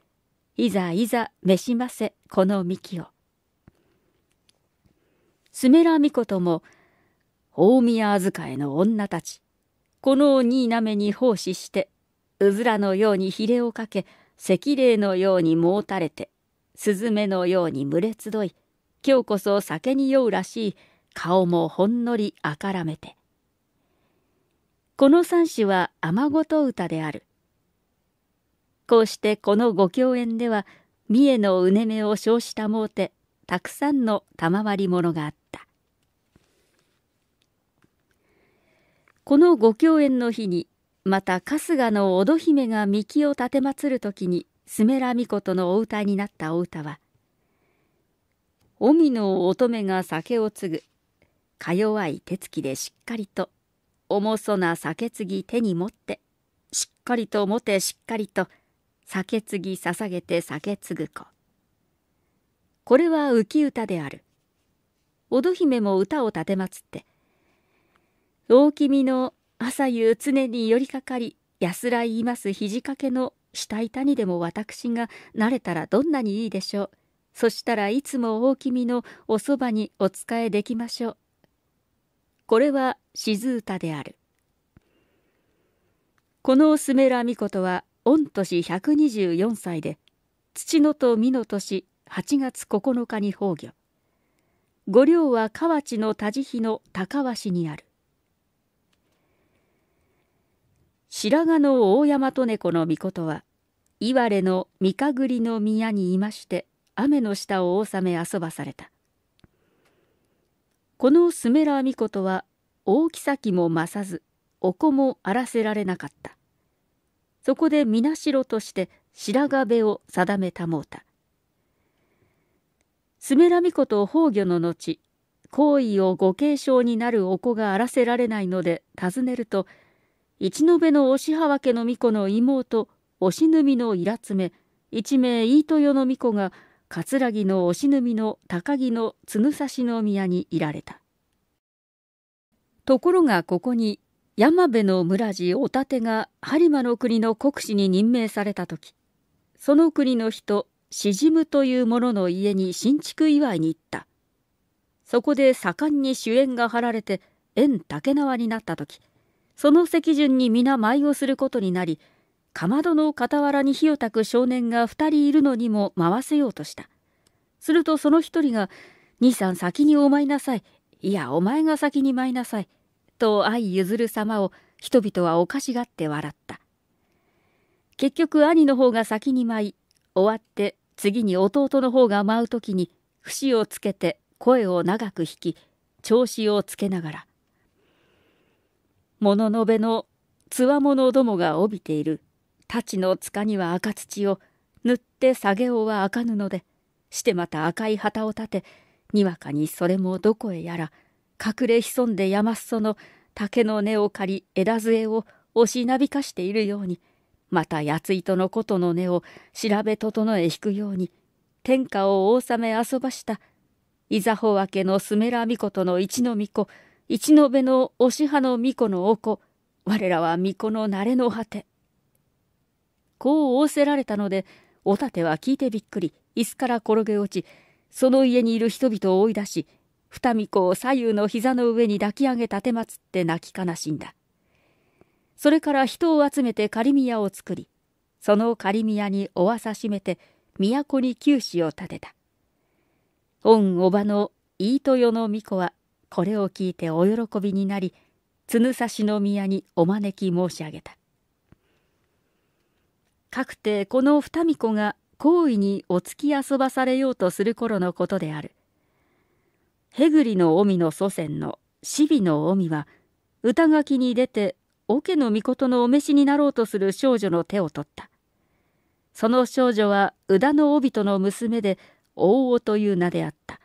いざいざ召しませこの幹を。スメラミコとも大宮預かえの女たちこの新なめに奉仕してうずらのようにひれをかけ赤霊のようにもうたれてスズメのように群れ集い今日こそ酒に酔うらしい顔もほんのりあからめてこの三種は雨ごと歌であるこうしてこのご共演では三重のうねめを称したもうてたくさんの賜り物があったこのご共演の日にまた春日の乙姫が御木を奉る時にスメラミコのお歌になったお歌は「荻の乙女が酒を継ぐか弱い手つきでしっかりと重そな酒継ぎ手に持ってしっかりと持てしっかりと酒継ぎ捧げて酒継ぐ子。これは浮歌である。乙姫も歌を立てまつって、大君の朝夕常に寄りかかり、安らいいます肘掛けの下板にでも私が慣れたらどんなにいいでしょう。そしたらいつも大君のおそばにお仕えできましょう。これは静歌である。このスメラミコトは御年124歳で土のと美の年8月9日に崩御御陵は河内の田地比の高鷲にある白髪の大大和猫の御事は岩れの三神の宮にいまして雨の下を納め遊ばされたこのスメラーコトは大きさきも増さずお子も荒らせられなかったそこで皆代として白壁を定めたもうた。スメラミコと崩御の後、皇位をご継承になるお子があらせられないので尋ねると、一延の押葉家の巫女の妹、押ぬみのつめ一名飯豊の巫女が、葛城の押ぬみの高木の角差の宮にいられた。ところがここに山部の村地お立てが播磨の国の国司に任命された時その国の人シジムという者の家に新築祝いに行ったそこで盛んに主演が張られて縁竹縄になった時その席順に皆舞をすることになりかまどの傍らに火をたく少年が2人いるのにも回せようとしたするとその1人が「兄さん先にお参りなさいいやお前が先に参りなさい」と相譲る様を人々はおかしがって笑った。結局兄の方が先に舞い、終わって次に弟の方が舞う時に節をつけて声を長く引き、調子をつけながら。物のべのつわものどもが帯びている、太刀の塚には赤土を、塗って下げ尾は赤布で、してまた赤い旗を立て、にわかにそれもどこへやら、隠れ潜んで山裾の竹の根を借り枝杖を押しなびかしているように、またやつ糸の琴の根を調べ整え引くように、天下を治め遊ばした、いざほ明けのスメラ巫女との一の巫女一の部の押しはの巫女のお子我らは巫女の慣れの果て。こう仰せられたので、おたては聞いてびっくり、椅子から転げ落ち、その家にいる人々を追い出し、二巫子を左右の膝の上に抱き上げたてまつって泣き悲しんだ。それから人を集めて仮宮を作り、その仮宮におわさしめて、都に九死を立てた。御叔母の飯豊の巫女は、これを聞いてお喜びになり、角差の宮にお招き申し上げた。かくてこの二巫子が好意にお付き遊ばされようとする頃のことである。へぐりの臣の祖先の死尾の臣は歌書きに出て桶の御事のお召しになろうとする少女の手を取ったその少女は宇田の帯人の娘で大尾という名であった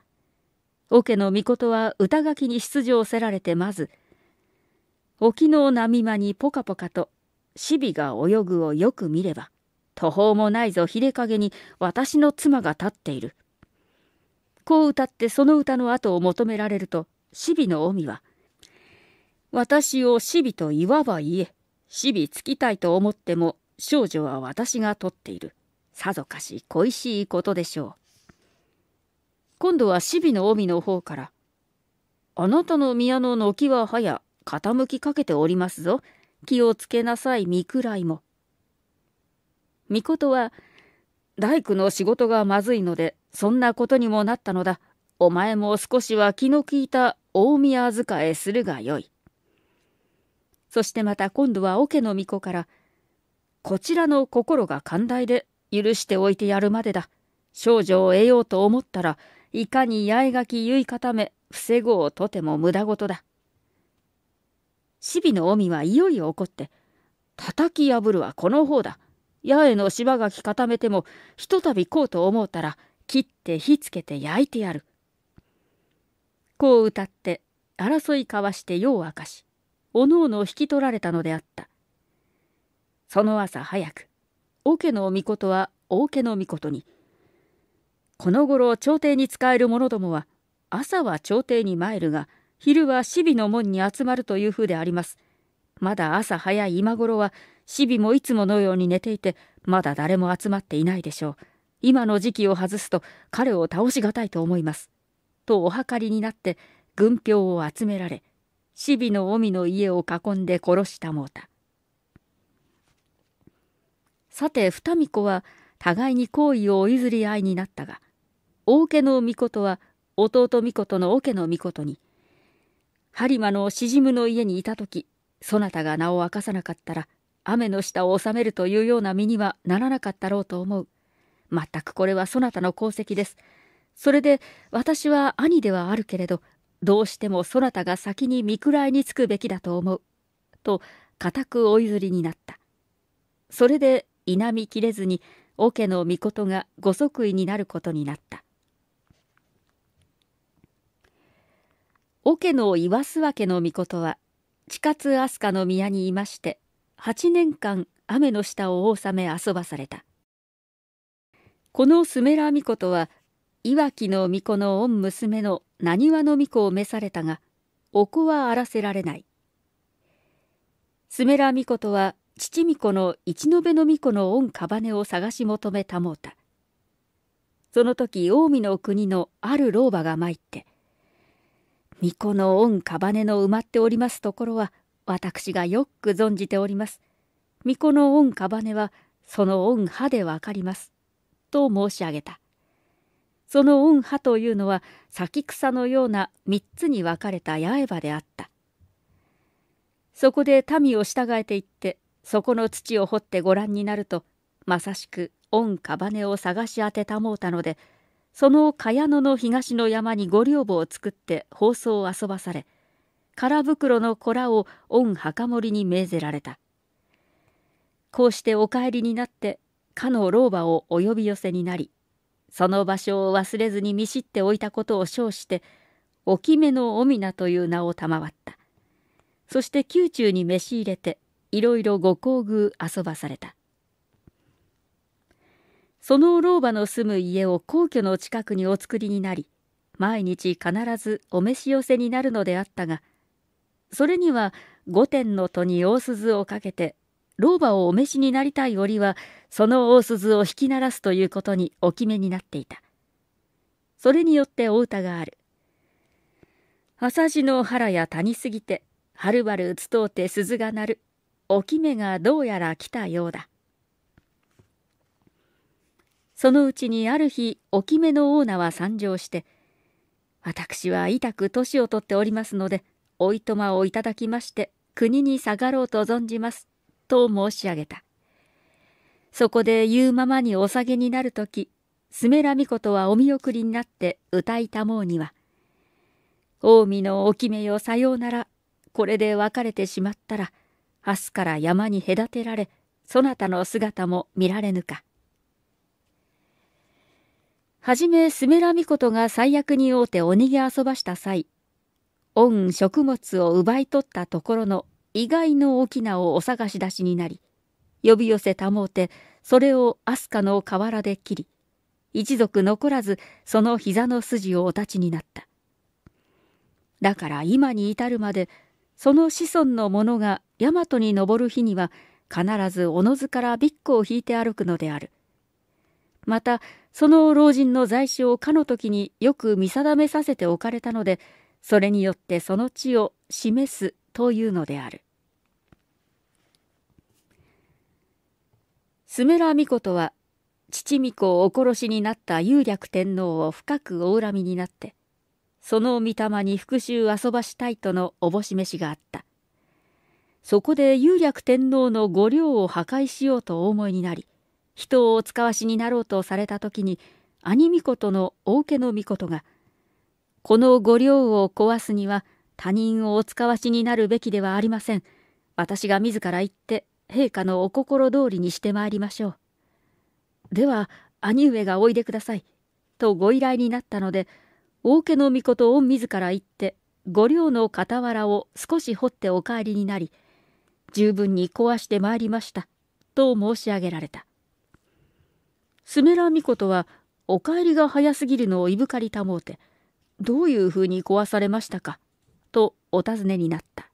桶の御事は歌書きに出場せられてまず沖の波間にポカポカとシビが泳ぐをよく見れば途方もないぞ秀影に私の妻が立っているこう歌ってその歌の後を求められると、シビの臣は、私をシビといわば言え、シビつきたいと思っても、少女は私が取っている。さぞかし恋しいことでしょう。今度はシビの臣の方から、あなたの宮の軒ははや傾きかけておりますぞ。気をつけなさい、見くらいも。みことは、大工の仕事がまずいので、そんなことにもなったのだ。お前も少しは気の利いた大宮遣えするがよい。そしてまた今度は桶の巫女から、こちらの心が寛大で許しておいてやるまでだ。少女を得ようと思ったらいかに八重垣結い固め防ごうとても無駄事だ。シビの臣はいよいよ怒って叩き破るはこの方だ。八重の芝垣固めてもひとたびこうと思うたら切って火つけて焼いてやる。こう歌って争い交わして夜を明かし、おのおの引き取られたのであった。その朝早く、王家の御事は王家の御事に、この頃朝廷に仕える者どもは、朝は朝廷に参るが、昼は守備の門に集まるというふうであります。まだ朝早い今頃は、死備もいつものように寝ていて、まだ誰も集まっていないでしょう。今の時期を外すと彼を倒しがたいと思います。とお計りになって軍票を集められ、死尾の臣の家を囲んで殺したもうた。さて二巫子は互いに好意をお譲り合いになったが、大家の巫女は弟巫女の桶の巫女に、播磨のしじむの家にいた時、そなたが名を明かさなかったら、雨の下を治めるというような身にはならなかったろうと思う。全くこれはそなたの功績です。それで私は兄ではあるけれど、どうしてもそなたが先に見くらいにつくべきだと思う。と、固くお譲りになった。それで、否みきれずに、桶の御事がご即位になることになった。桶の岩諏訪家の御事は、地活飛鳥の宮にいまして、8年間雨の下をお納め遊ばされた。このスメラ巫女とは、いわきの巫女の御娘の浪花の巫女を召されたが、お子は荒らせられない。スメラ巫女とは、父巫女の一ノ部の巫女の御束を探し求めたもうた。その時、近江の国のある老婆が参って、巫女の御束の埋まっておりますところは、私がよく存じております。巫女の御束は、その御歯でわかります。と申し上げた。その御派というのは咲草のような三つに分かれた八重刃であった。そこで民を従えていって、そこの土を掘ってご覧になると、まさしく御屍を探し当てたもうたので、その茅野の東の山に御寮母を作って放送を遊ばされ、空袋の子らを御墓守に命ぜられた。こうしてお帰りになってかの老婆をお呼び寄せになりその場所を忘れずに見知っておいたことを称しておきめのおみなという名を賜ったそして宮中に召し入れていろいろご厚遇遊ばされたその老婆の住む家を皇居の近くにお作りになり毎日必ずお召し寄せになるのであったがそれには御殿の戸に大鈴をかけて老婆をお召しになりたい折は、その大鈴を引き鳴らすということにお決めになっていた。それによってお歌がある。朝地の原や谷すぎて、はるばるうつとうて鈴が鳴る。おきめがどうやら来たようだ。そのうちにある日、おきめのオーナーは参上して、私は痛く年を取っておりますので、おいとまをいただきまして、国に下がろうと存じます。と申し上げた。そこで言うままにお下げになるとき、スメラミコトはお見送りになって歌いたもうには、近江のお決めよさようなら、これで別れてしまったら、明日から山に隔てられ、そなたの姿も見られぬか。はじめスメラミコトが最悪に会うてお逃げ遊ばした際、御食物を奪い取ったところの意外の翁をお探し出しになり、呼び寄せたもうて、それを飛鳥の河原で切り、一族残らずその膝の筋をお立ちになった。だから今に至るまで、その子孫の者が大和に登る日には、必ずおのずからビッグを引いて歩くのである。また、その老人の在所をかの時によく見定めさせておかれたので、それによってその地を示すというのである。スメラ・ミコトは、父巫子をお殺しになった雄略天皇を深くお恨みになって、その御霊に復讐遊ばしたいとのおぼししがあった。そこで雄略天皇の御陵を破壊しようとお思いになり、人をお使わしになろうとされた時に、兄御との大家の御事が、この御陵を壊すには他人をお使わしになるべきではありません。私が自ら行って陛下のお心通りにしてまいりましょう。では、兄上がおいでください。とご依頼になったので、大家の御とを自ら行って、御両の傍らを少し掘ってお帰りになり、十分に壊してまいりました。と申し上げられた。スメラミコとは、お帰りが早すぎるのをいぶかりたもうて、どういうふうに壊されましたか、とお尋ねになった。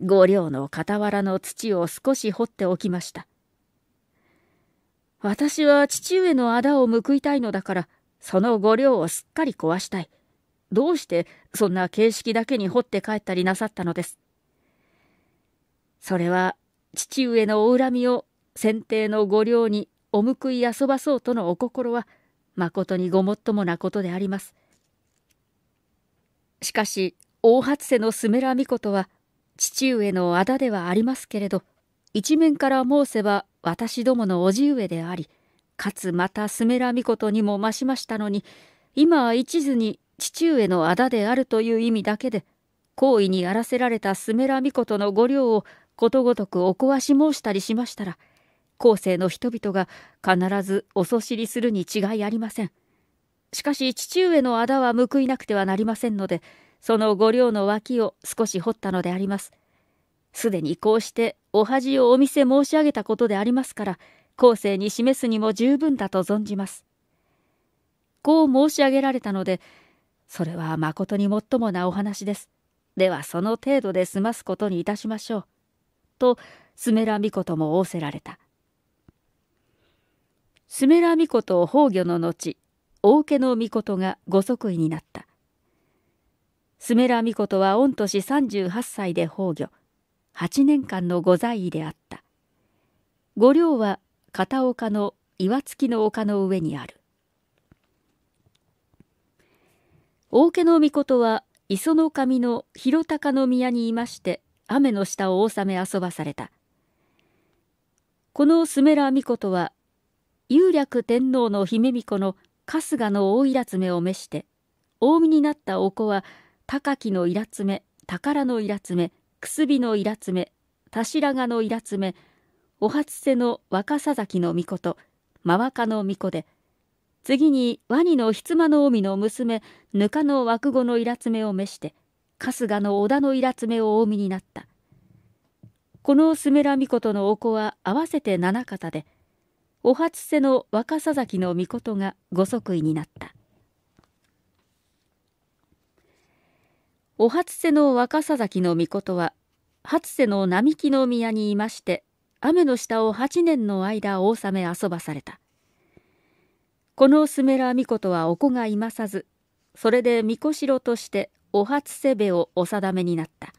五両の傍らの土を少し掘っておきました。私は父上の仇を報いたいのだから、その五両をすっかり壊したい。どうしてそんな形式だけに掘って帰ったりなさったのです。それは父上のお恨みを先帝の御領にお報い遊ばそうとのお心は、まことにごもっともなことであります。しかし、大初瀬のスメラミコは、父上の仇ではありますけれど、一面から申せば私どもの叔父上であり、かつまたスメラミコトにも増しましたのに、今は一途に父上の仇であるという意味だけで、好意にやらせられたスメラミコトの御領をことごとくお壊し申したりしましたら、後世の人々が必ずおそしりするに違いありません。しかし父上の仇は報いなくてはなりませんので、その御両の脇を少し掘ったのであります。すでにこうしてお恥をお見せ申し上げたことでありますから、後世に示すにも十分だと存じます。こう申し上げられたので、それは誠に最もなお話です。ではその程度で済ますことにいたしましょう。と、スメラミコとも仰せられた。スメラミコと崩御の後、大家の御事がご即位になった。スメラミコトは御年38歳で崩御、8年間の御在位であった。御陵は片岡の岩付きの丘の上にある。大家の命は磯の神の広高の宮にいまして雨の下を治め遊ばされた。このスメラミコトは幽略天皇の姫巫女の春日の大いらつめを召して大江になったお子は高木のいらつめ宝のいらつめくすびのいらつめたしらがのいらつめお初瀬の若さざきの巫女とまわかの巫女で次にワニのひつまの臣の娘ぬかの枠子のいらつめを召して春日の織田のいらつめをお見になったこのすめらみことのお子は合わせて七方でお初瀬の若さざきのみことがご即位になった。お初瀬の若狭崎の御事は、初瀬の並木の宮にいまして、雨の下を8年の間お納め遊ばされた。このすめらみことはお子がいまさず、それでみこしとしてお初瀬部をお定めになった。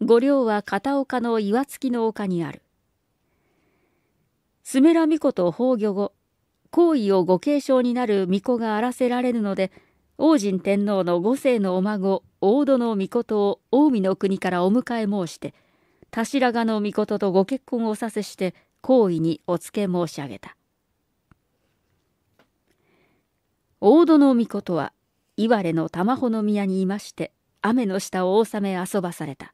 御陵は片岡の岩槻の丘にある。すめらみこと崩御後、皇位をご継承になる巫女が荒らせられるので、王神天皇の五世のお孫大殿御事を近江の国からお迎え申して頭賀の御事とご結婚をさせして好意にお付け申し上げた大殿御事は岩れの玉穂の宮にいまして雨の下を納め遊ばされた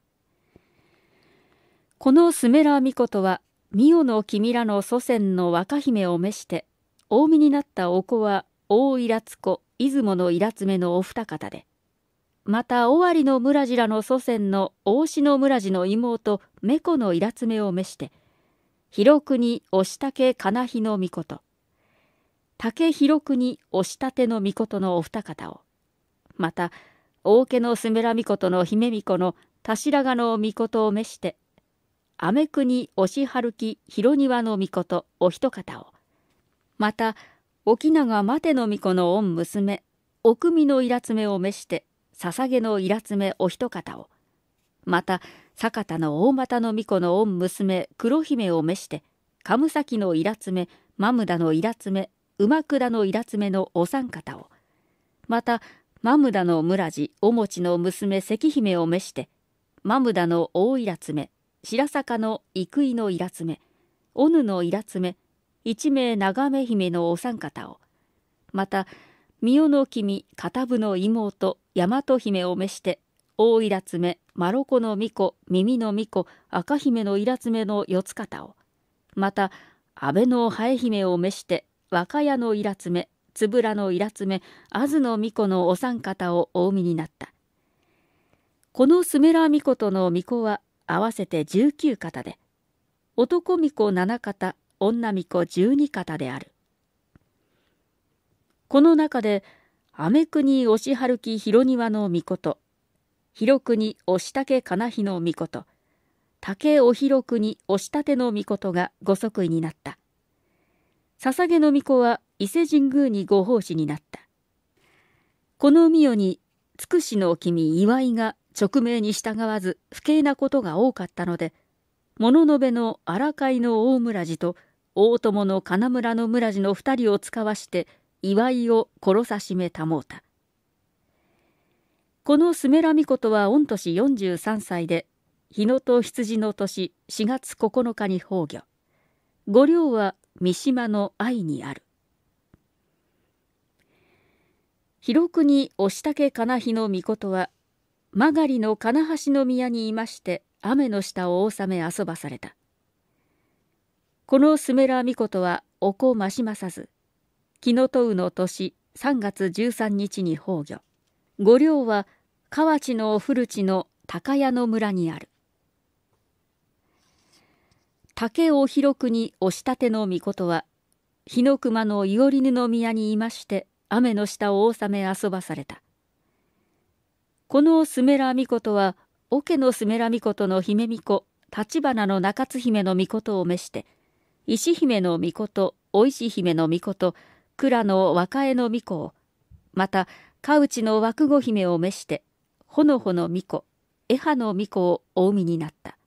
このスメラ御事は御代の君らの祖先の若姫を召して大江になったお子は大イラツ子出雲のイつめのお二方で、また尾張の村次らの祖先の大篠村地の妹、猫のイつめを召して、広国押け金日の御事、竹広国押ての御事のお二方を、また、大家のすめらみことの姫みこの代賀の御こを召して、雨国押し春木広庭の御ことお一方を、また、沖永待ての巫女の御娘お組のいらつめを召して捧げのいらつめお一方をまた酒田の大股の巫女の御娘黒姫を召して神崎のいらつめマムダのいらつめ馬倉のいらつめのお三方をまたマムダの村地おもちの娘関姫を召してマムダの大いらつめ白坂の生井のいらつめおぬのいらつめ一名長目姫のお三方を、また、三代の君、片部の妹、大和姫を召して、大イラツメ、マロコの巫女、耳の巫女、赤姫のイラツメの四つ方を、また、安倍のハエ姫を召して、若屋のイラツメ、つぶらのイラツメ、あずの巫女のお三方をお産みになった。このスメラ巫女との巫女は合わせて19方で、男巫女七方、女巫女十二方である。この中で、雨国押春木広庭の御事、広国押し竹金日の御事、竹お広国押し立の御事がご即位になった。捧げの御子は伊勢神宮にご奉仕になった。この御代に、つくしの君祝いが直命に従わず不敬なことが多かったので、物のべの荒海の大村寺と大友の金村の村地の二人を使わして祝いを殺さしめたもうたこのスメラミコトは御年43歳で日野と羊の年4月9日に崩御御陵は三島の愛にある広国押竹金日の御事は曲がりの金橋の宮にいまして雨の下を納め遊ばされたこのスメラミコトはおこましまさず木の戸の年三月十三日に崩御御陵は河内の古地の高屋の村にある竹を広くに押し立ての御事は日の熊の伊織布宮にいまして雨の下を納め遊ばされたこのスメラミコトは桶のスメラミコトの姫御子橘の中津姫の御事を召して石姫の御子とお石姫の御子と倉の若江の御子をまた河内の枠子姫を召してほのほの御子江波の御子をお産みになった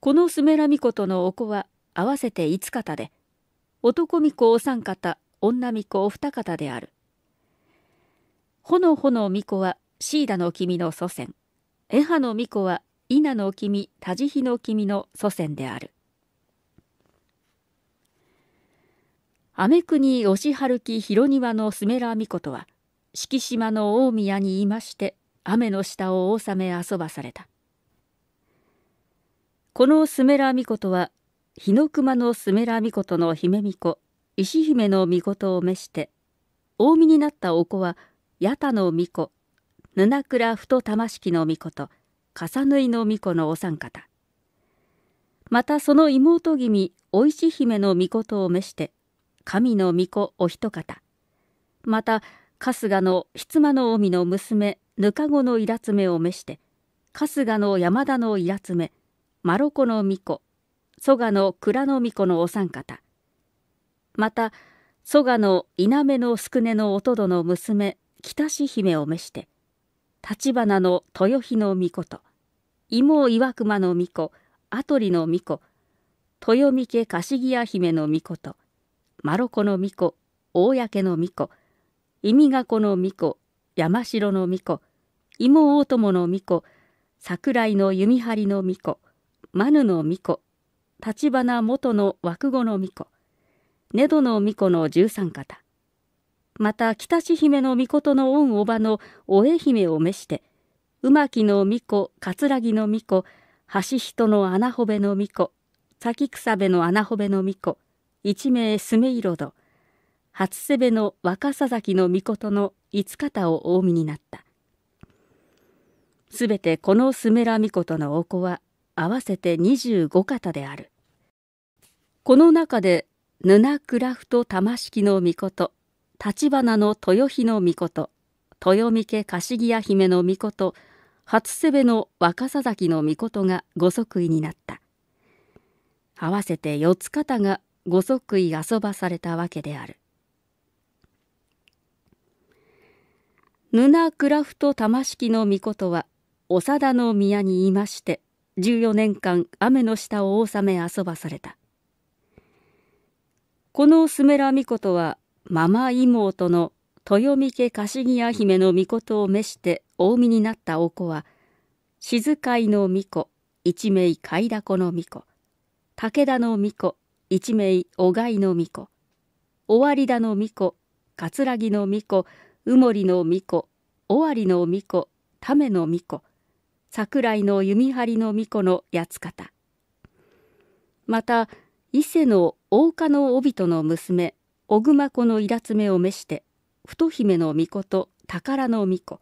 このスメラみことのお子は合わせて5方で男巫女お三方女巫女お二方であるほのほの巫女はシーの君の祖先エハの巫女は稲の君田地比の君の祖先である雨国義春樹広庭のスメラミコトは敷島の大宮にいまして雨の下を納め遊ばされたこのスメラミコトは日の熊のスメラミコトの姫巫女石姫の巫女を召して大江になったお子は八田の巫女布倉太玉敷の巫女と笠縫の巫女のお三方またその妹君お石姫の巫女を召して神の御子お一方また春日の筆間の臣の娘ぬかごのいらつめを召して春日の山田のいらつめマロコの御子蘇我の蔵の御子のお三方また蘇我の稲目の宿根のおとどの娘北志姫を召して立花の豊日の御子と妹岩熊の巫女羽鳥の御子豊三家柏木屋姫の御子とマロコの巫女公の巫女意味がこの巫女山城の巫女芋大友の巫女桜井の弓張りの巫女マヌの巫女立花元の枠子の巫女根戸の巫女の十三方また北千姫の巫女の御叔母のおえ姫を召して馬木の巫女桂木の巫女橋人の穴ほべの巫女咲草部の穴ほべの巫女一名スメイロド初攻めの若佐々木の御事の五方をお見になったすべてこのスメラ御事のお子は合わせて25方であるこの中でヌナクラフト玉敷の御事立花の豊日の御事豊見家柏木屋姫の御事初攻めの若佐々木の御事がご即位になった合わせて四つ方がご即位遊ばされたわけであるヌナ・クラフト玉敷の御事は長田の宮にいまして14年間雨の下を納め遊ばされたこのスメラ御事はママ妹の豊見家柏木屋姫の御事を召して大産になったお子は静海の巫女一名海田子の巫女武田の巫女一名小貝の巫女尾張田の巫女葛城の巫女鵜森の巫女尾張の巫女為の巫女桜井の弓張の巫女の八つ方また伊勢の大岡の帯人の娘小熊子のいらつめを召して太姫の巫女と宝の巫女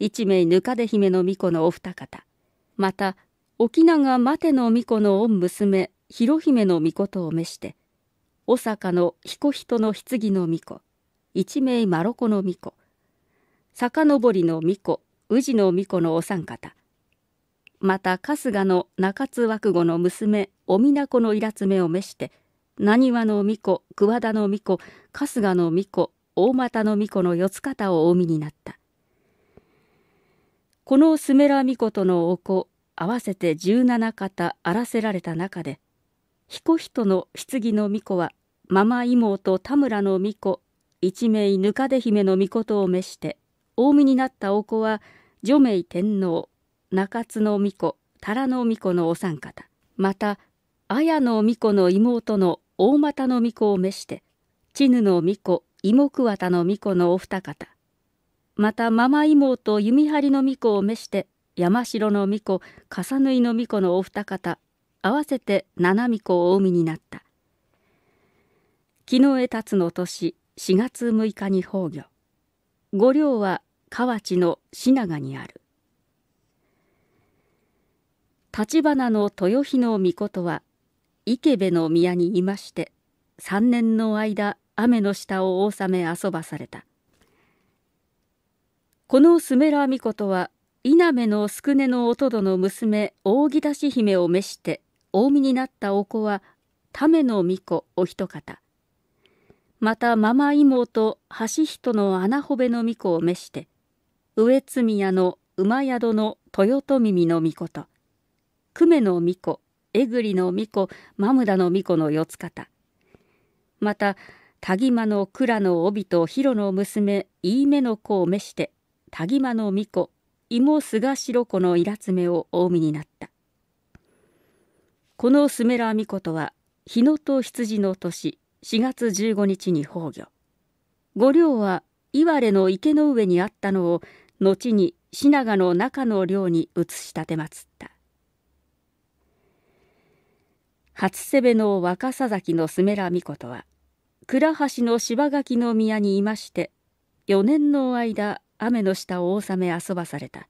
一名ぬかで姫の巫女のお二方また沖永待ての巫女の御娘広姫の御事を召して大阪の彦人の棺の御子一名マロコの御子遡りの御子宇治の御子のお三方また春日の中津枠子の娘おみな子のいらつめを召して浪速の御子桑田の御子春日の御子大股の御子の四つ方をお見になったこのスメラ巫女とのお子合わせて十七方あらせられた中で彦人の棺の巫女はママ妹田村の巫女一名ぬかで姫の巫女を召して大江になったお子は女名天皇中津の巫女多良の巫女のお三方また綾の巫女の妹の大股の巫女を召して知ぬの巫女芋桑田の巫女のお二方またママ妹弓張の巫女を召して山城の巫女笠縫の巫女のお二方合わせて七美子をお産になった木の枝立つの年4月6日に崩御御陵は河内の品賀にある立花の豊日の御事は池部の宮にいまして3年の間雨の下を納め遊ばされたこのスメラミコは稲目の宿根のおとどの娘扇出し姫を召して大見になったお子はための巫女お一方またまま妹橋人の穴ほべの巫女を召して上津宮の馬宿の豊臣の巫女と久米の巫女えぐりの巫女まむだの巫女の四つ方また田木間の蔵の帯と広の娘いいめの子を召して田木間の巫女芋菅白子のいらつめを大見になったこのスメラーコトは日野と羊の年4月15日に崩御五稜は岩れの池の上にあったのを後に品賀の中の寮に移したてまつった初瀬部の若狭崎のスメラミコトは倉橋の芝垣の宮にいまして4年の間雨の下を納め遊ばされた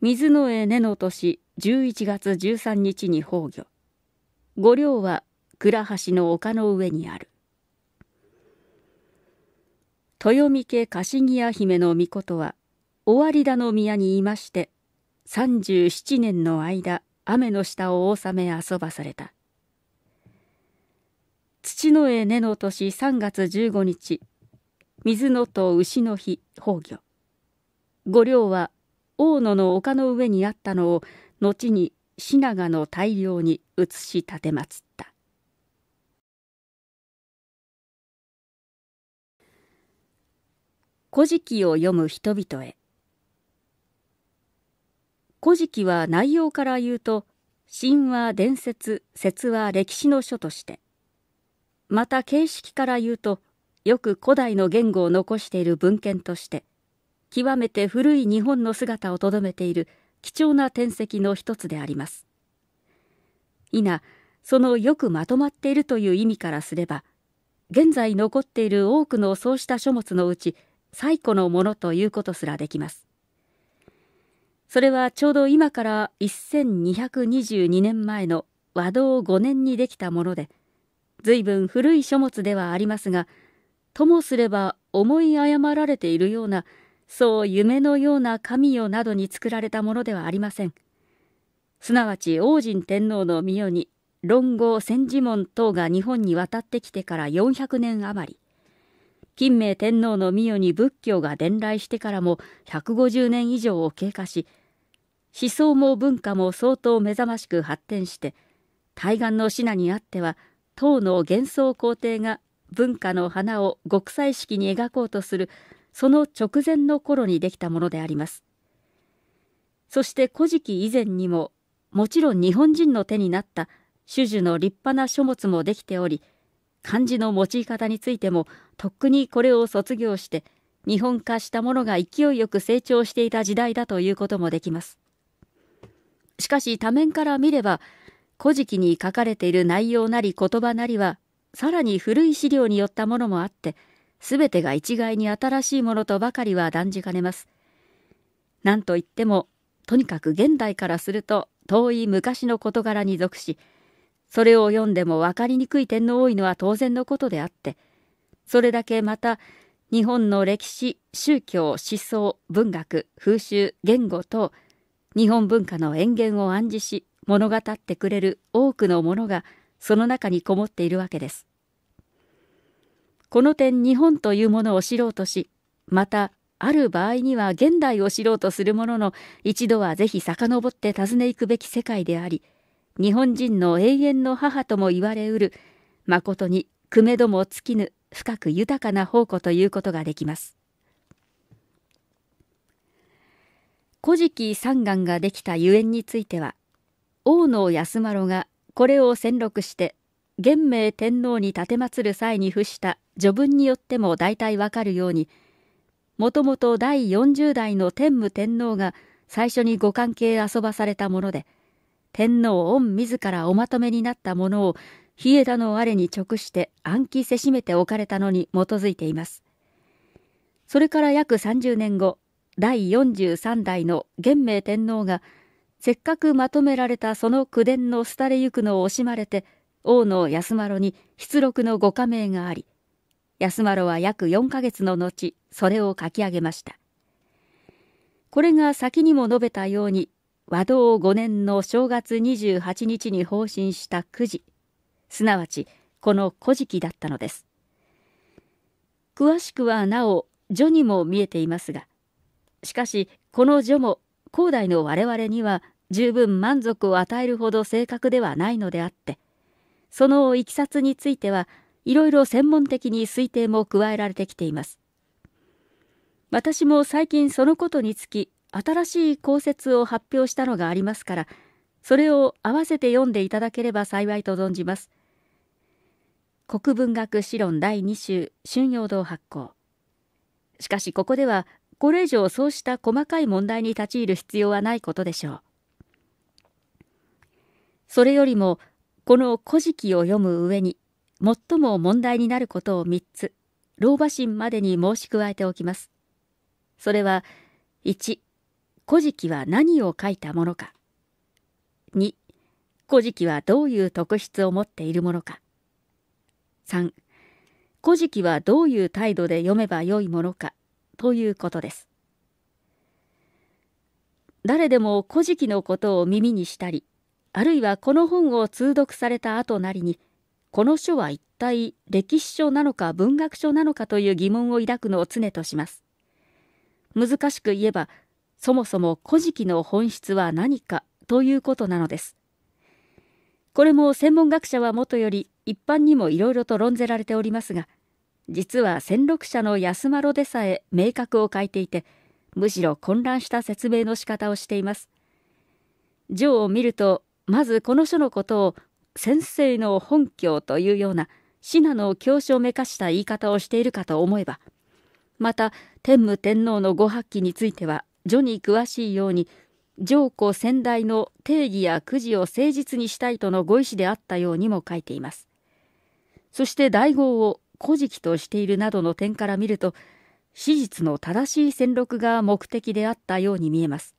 水の絵根の年11月13日に崩御御陵は倉橋の丘の上にある豊見家柏木屋姫の御事は尾張田の宮にいまして37年の間雨の下を納め遊ばされた土の絵根の年3月15日水野と牛の日崩御御陵は大野の丘の上にあったのを後に品賀の大量に移し立てまつった「古事記」を読む人々へ「古事記」は内容から言うと神話伝説説話歴史の書としてまた形式から言うとよく古代の言語を残している文献として極めて古い日本の姿をとどめている「貴重な転籍の一つであります否そのよくまとまっているという意味からすれば現在残っている多くのそうした書物のうち最古のものということすらできますそれはちょうど今から1222年前の和道5年にできたもので随分古い書物ではありますがともすれば思い誤られているようなそう夢のような神よなどに作られたものではありません。すなわち王神天皇の御代に論語千字門等が日本に渡ってきてから400年余り金明天皇の御代に仏教が伝来してからも150年以上を経過し思想も文化も相当目覚ましく発展して対岸の品にあっては唐の幻想皇帝が文化の花を極彩色に描こうとするその直前の頃にできたものであります。そして古事記以前にも、もちろん日本人の手になった種々の立派な書物もできており、漢字の用い方についても、とっくにこれを卒業して、日本化したものが勢いよく成長していた時代だということもできます。しかし多面から見れば、古事記に書かれている内容なり言葉なりは、さらに古い資料によったものもあって、すべてが一概に新しいものとばかりは断じかねます。なんといっても、とにかく現代からすると遠い昔の事柄に属し、それを読んでも分かりにくい点の多いのは当然のことであって、それだけまた、日本の歴史、宗教、思想、文学、風習、言語等、日本文化の淵源を暗示し、物語ってくれる多くのものが、その中にこもっているわけです。この点日本というものを知ろうとしまたある場合には現代を知ろうとするものの一度はぜひ遡って訪ねいくべき世界であり日本人の永遠の母とも言われうる誠に久米ども尽きぬ深く豊かな宝庫ということができます。古事記三眼ができたゆえんについては王の安丸がこれを選録して元明天皇に奉る際に付した序文によっても大体わかるように、もともと第40代の天武天皇が最初にご関係遊ばされたもので、天皇御自らおまとめになったものを、日枝の我に直して暗記せしめて置かれたのに基づいています。それから約30年後、第43代の元明天皇が、せっかくまとめられたその口伝の廃れゆくのを惜しまれて、王の安丸に出録の五加盟があり安丸は約四ヶ月の後それを書き上げましたこれが先にも述べたように和道五年の正月二十八日に奉進したくじすなわちこの「古事記」だったのです詳しくはなお序にも見えていますがしかしこの序も高台の我々には十分満足を与えるほど正確ではないのであってそのいきさつについてはいろいろ専門的に推定も加えられてきています私も最近そのことにつき新しい公説を発表したのがありますからそれを合わせて読んでいただければ幸いと存じます国文学史論第2集春陽堂発行しかしここではこれ以上そうした細かい問題に立ち入る必要はないことでしょうそれよりもこの古事記を読む上に、最も問題になることを3つ、老婆心までに申し加えておきます。それは、1、古事記は何を書いたものか。2、古事記はどういう特質を持っているものか。3、古事記はどういう態度で読めばよいものかということです。誰でも古事記のことを耳にしたり、あるいはこの本を通読された後なりに、この書は一体歴史書なのか文学書なのかという疑問を抱くのを常とします。難しく言えば、そもそも古事記の本質は何かということなのです。これも専門学者はもとより一般にもいろいろと論ぜられておりますが、実は戦六者の安丸でさえ明確を書いていて、むしろ混乱した説明の仕方をしています。上を見るとまずこの書のことを先生の本教というような信濃教書をめかした言い方をしているかと思えばまた天武天皇のご発揮については序に詳しいように上古先代の定義やくじを誠実にしたいとのご意思であったようにも書いていますそして大号を古事記としているなどの点から見ると史実の正しい戦録が目的であったように見えます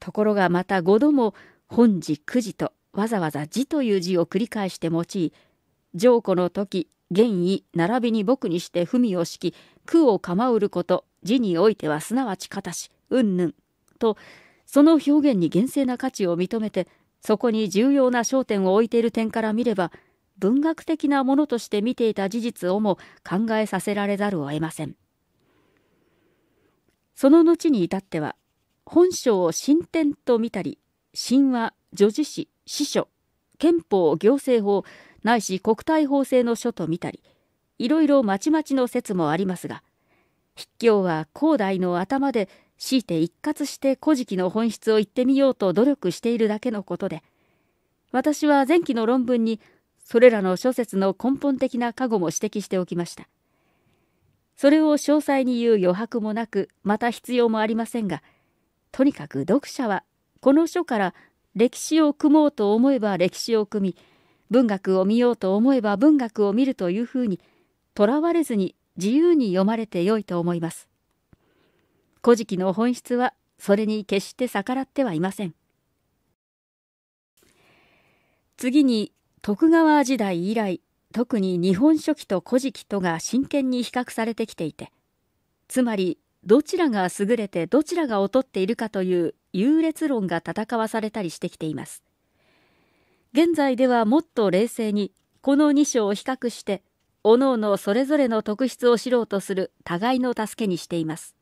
ところがまた5度も本字九字とわざわざ字という字を繰り返して用い、上古の時、現意、並びに僕にして文を敷き、空を構うること、字においてはすなわち形、うんぬん、と、その表現に厳正な価値を認めて、そこに重要な焦点を置いている点から見れば、文学的なものとして見ていた事実をも考えさせられざるを得ません。その後に至っては、本書を進展と見たり、神話叙事詩詩書憲法行政法ないし国体法制の書と見たりいろいろまちまちの説もありますが筆教は高代の頭で強いて一括して古事記の本質を言ってみようと努力しているだけのことで私は前期の論文にそれらの諸説の根本的な加護も指摘しておきましたそれを詳細に言う余白もなくまた必要もありませんがとにかく読者はこの書から歴史を組もうと思えば歴史を組み文学を見ようと思えば文学を見るというふうにとらわれずに自由に読まれてよいと思います。古事記の本質はそれに決して逆らってはいません。次に徳川時代以来特に「日本書紀」と「古事記」とが真剣に比較されてきていてつまりどちらが優れてどちらが劣っているかという優劣論が戦わされたりしてきています現在ではもっと冷静にこの2章を比較して各々それぞれの特質を知ろうとする互いの助けにしています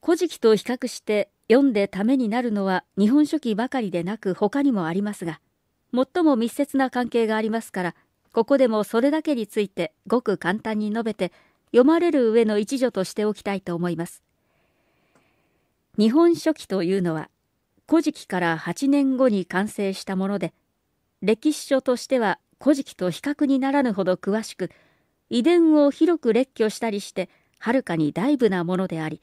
古事記と比較して読んでためになるのは日本書紀ばかりでなく他にもありますが最も密接な関係がありますからここでもそれだけについてごく簡単に述べて読まれる上の一助としておきたいと思います。日本書紀というのは、古事記から8年後に完成したもので、歴史書としては古事記と比較にならぬほど詳しく、遺伝を広く列挙したりして、はるかに大部なものであり、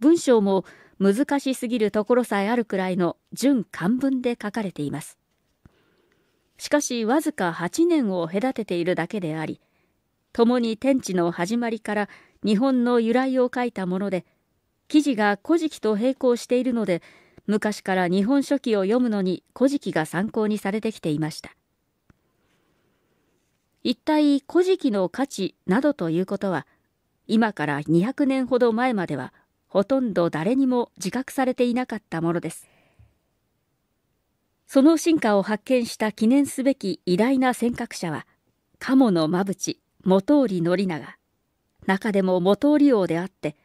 文章も難しすぎるところさえあるくらいの純漢文で書かれています。しかしわずか8年を隔てているだけであり、共に天地の始まりから日本の由来を書いたもので記事が「古事記」と並行しているので昔から日本書紀を読むのに「古事記」が参考にされてきていました一体「古事記」の価値などということは今から200年ほど前まではほとんど誰にも自覚されていなかったものですその進化を発見した記念すべき偉大な尖閣者は鴨の真淵元織宣長中でも元織王であって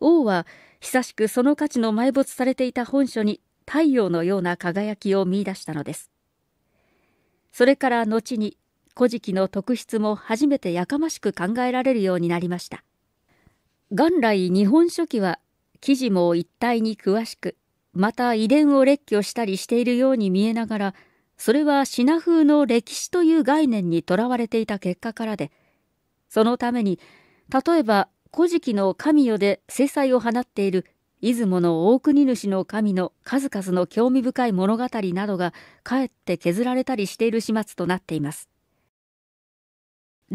王は久しくその価値の埋没されていた本書に太陽のような輝きを見出したのですそれから後に古事記の特質も初めてやかましく考えられるようになりました元来日本書紀は記事も一体に詳しくまた遺伝を列挙したりしているように見えながらそれは品風の歴史という概念にとらわれていた結果からでそのために、例えば、古事記の神よで制裁を放っている出雲の大国主の神の数々の興味深い物語などがかえって削られたりしている始末となっています。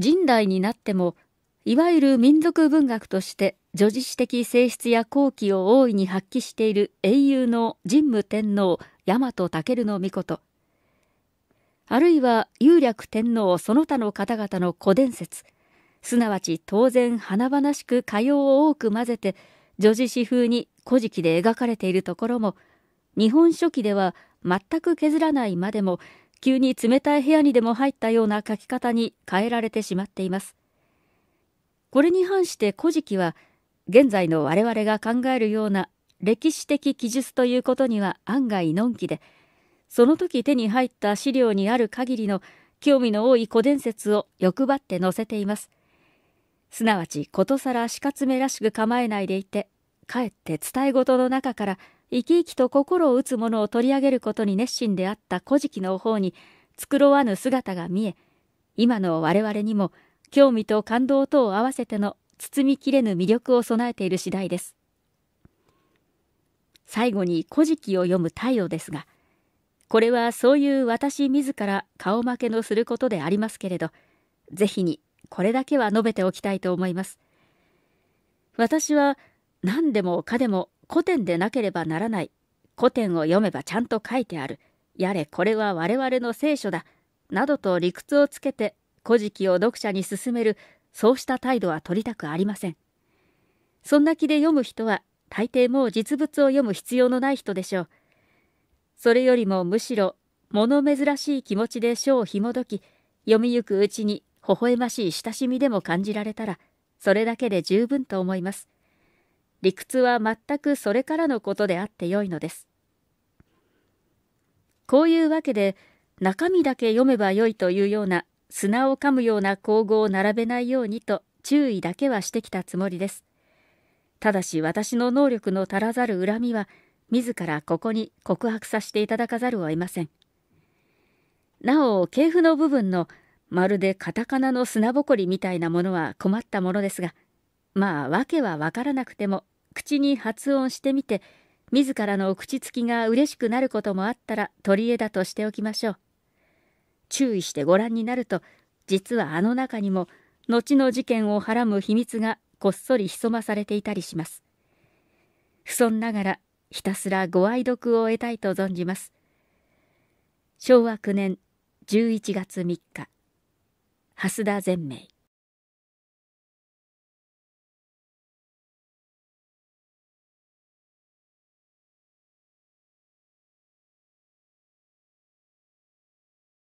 神代になっても、いわゆる民族文学として叙事詩的性質や好奇を大いに発揮している英雄の神武天皇大和武の御事あるいは幽略天皇その他の方々の古伝説すなわち当然華々しく歌謡を多く混ぜて女子詩風に古事記で描かれているところも日本書紀では全く削らないまでも急に冷たい部屋にでも入ったような書き方に変えられてしまっています。これに反して古事記は現在の我々が考えるような歴史的記述ということには案外のんきでその時手に入った資料にある限りの興味の多い古伝説を欲張って載せています。すなわちことさら死活目らしく構えないでいてかえって伝え事の中から生き生きと心を打つものを取り上げることに熱心であった古事記の方に繕わぬ姿が見え今の我々にも興味と感動とを合わせての包みきれぬ魅力を備えている次第です最後に「古事記」を読む太陽ですがこれはそういう私自ら顔負けのすることでありますけれど是非にこれだけは述べておきたいと思います私は何でもかでも古典でなければならない古典を読めばちゃんと書いてあるやれこれは我々の聖書だなどと理屈をつけて古事記を読者に勧めるそうした態度は取りたくありませんそんな気で読む人は大抵もう実物を読む必要のない人でしょうそれよりもむしろ物珍しい気持ちで書をひもどき読みゆくうちに微笑ましい親しみでも感じられたら、それだけで十分と思います。理屈は全くそれからのことであってよいのです。こういうわけで、中身だけ読めばよいというような、砂を噛むような口語を並べないようにと注意だけはしてきたつもりです。ただし私の能力の足らざる恨みは、自らここに告白させていただかざるを得ません。なお、系譜の部分のまるでカタカナの砂ぼこりみたいなものは困ったものですが、まあ、訳は分からなくても、口に発音してみて、自らの口つきが嬉しくなることもあったら取り柄だとしておきましょう。注意してご覧になると、実はあの中にも、後の事件をはらむ秘密がこっそり潜まされていたりします。不遜ながら、ひたすらご愛読を得たいと存じます。昭和9年11月3日。蓮田善明